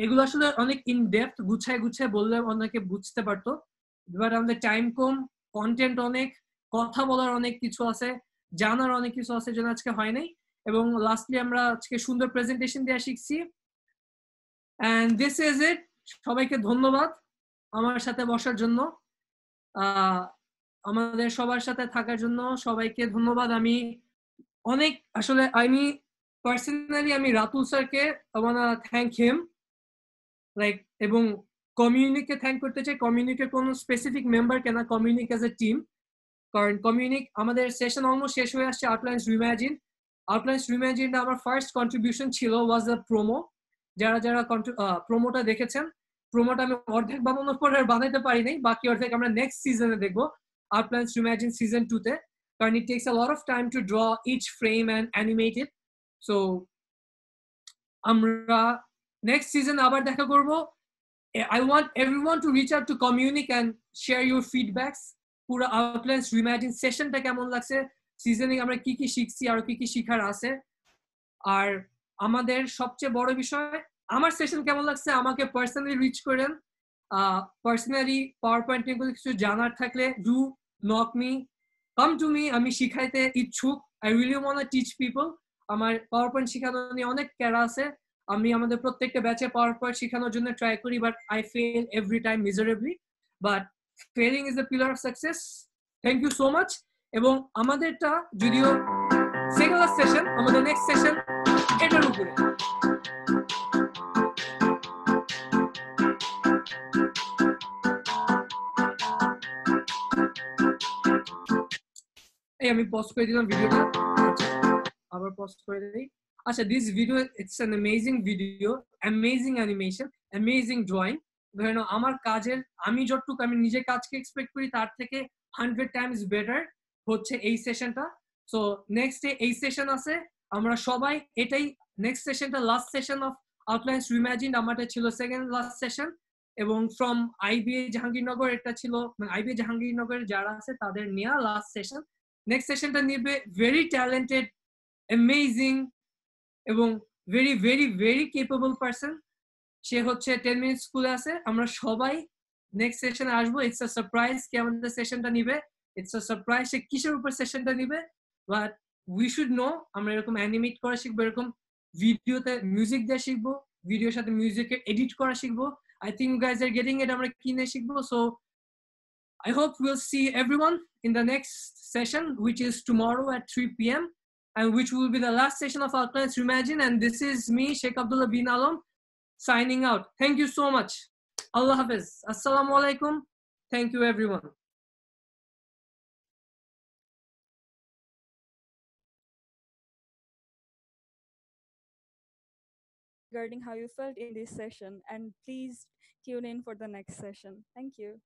এগুলো আসলে অনেক ইন ডেপথ গুছায় গুছায় বললে অনেকে বুঝতে পারতো এবার আমাদের টাইম কম কন্টেন্ট অনেক কথা বলার অনেক কিছু আছে জানার অনেক কিছু আছে যেন আজকে হয় নাই এবং লাস্টলি আমরা আজকে সুন্দর প্রেজেন্টেশন দেওয়া শিখছি অ্যান্ড দিস ইজ ইট সবাইকে ধন্যবাদ আমার সাথে বসার জন্য আমাদের সবার সাথে থাকার জন্য সবাইকে ধন্যবাদ আমি অনেক আসলে আমি পার্সোনালি আমি রাতুল স্যারকে থ্যাংক হিম লাইক এবং কমিউনিকে থ্যাংক করতে চাই কমিউনিকের কোনো স্পেসিফিক মেম্বার কেনা কমিউনিক অ্যাজ এ টিম কারণ কমিউনিক আমাদের সেশন অলমোস্ট শেষ হয়ে আসছে আউটলাইন্স রিম্যাজিন আউটলাইন্স রিম্যাজিনটা আমার ফার্স্ট কন্ট্রিবিউশন ছিল ওয়াজ দ্য প্রোমো যারা যারা প্রোমোটা দেখেছেন প্রোমোটা আমি অর্ধেক বানানোর পরে বানাইতে পারি নাই বাকি অর্ধেক আমরা নেক্সট সিজনে দেখবো আর plans to imagine season two তে কারণ it takes a lot of time to draw each frame and animated so আমরা নেক্সট সিজন আবার দেখা করব I want everyone to reach out to communicate and share your feedbacks পুরো outlines reimagine সেশনটা কেমন লাগছে সিজনিং আমরা কি কি শিখছি আর কি কি শিখার আছে আর আমাদের সবচেয়ে বড় বিষয় আমার সেশন কেমন লাগছে আমাকে পার্সোনালি রিচ করেন পার্সোনালি পাওয়ার পয়েন্ট নিয়ে কিছু জানার থাকলে do knock me come to me আমি শিখাইতে ইচ্ছুক I really want teach people আমার পাওয়ার পয়েন্ট শেখানো নিয়ে অনেক প্যারা আছে আমি আমাদের প্রত্যেকটা ব্যাচে পাওয়ার পয়েন্ট শেখানোর জন্য ট্রাই করি but I fail every time miserably but failing is the pillar of success thank you so much এবং আমাদেরটা যদিও সেকেন্ড সেশন আমাদের নেক্সট সেশন এটার উপরে এই আমি পোস্ট করে দিলাম ভিডিওটা আবার পোস্ট করে দিই আচ্ছা this video it's an amazing video amazing animation amazing drawing ধরে নাও আমার কাজের আমি যতটুকু আমি নিজের কাজকে এক্সপেক্ট করি তার থেকে হান্ড্রেড টাইমস বেটার হচ্ছে এই সেশনটা সো নেক্সট ডে এই সেশন আছে আমরা সবাই এটাই নেক্সট সেশনটা last session of outlines reimagine আমাদের ছিল সেকেন্ড লাস্ট সেশন এবং ফ্রম আইবিএ জাহাঙ্গীরনগর এটা ছিল মানে আইবিএ জাহাঙ্গীরনগরের যারা আছে তাদের নেওয়া লাস্ট সেশন নেক্সট সেশনটা নিবে ভেরি ট্যালেন্টেড অ্যামেজিং এবং very very very capable person সে হচ্ছে টেন মিনিট স্কুলে আছে আমরা সবাই নেক্সট সেশন আসবো ইটস আ সারপ্রাইজ কে আমাদের সেশনটা নিবে ইটস আ সারপ্রাইজ সে কিসের উপর সেশনটা নিবে বাট উই শুড নো আমরা এরকম অ্যানিমেট করা শিখবো এরকম ভিডিওতে মিউজিক দেওয়া শিখবো ভিডিওর সাথে মিউজিককে এডিট করা শিখবো I think guys are getting এটা আমরা কিনে শিখবো so I hope we'll see everyone in the next session, which is tomorrow at 3 p.m. and which will be the last session of our clients Imagine. And this is me, Sheikh Abdullah bin Alam, signing out. Thank you so much. Allah Hafiz. Assalamu alaikum. Thank you, everyone. regarding how you felt in this session and please tune in for the next session. Thank you.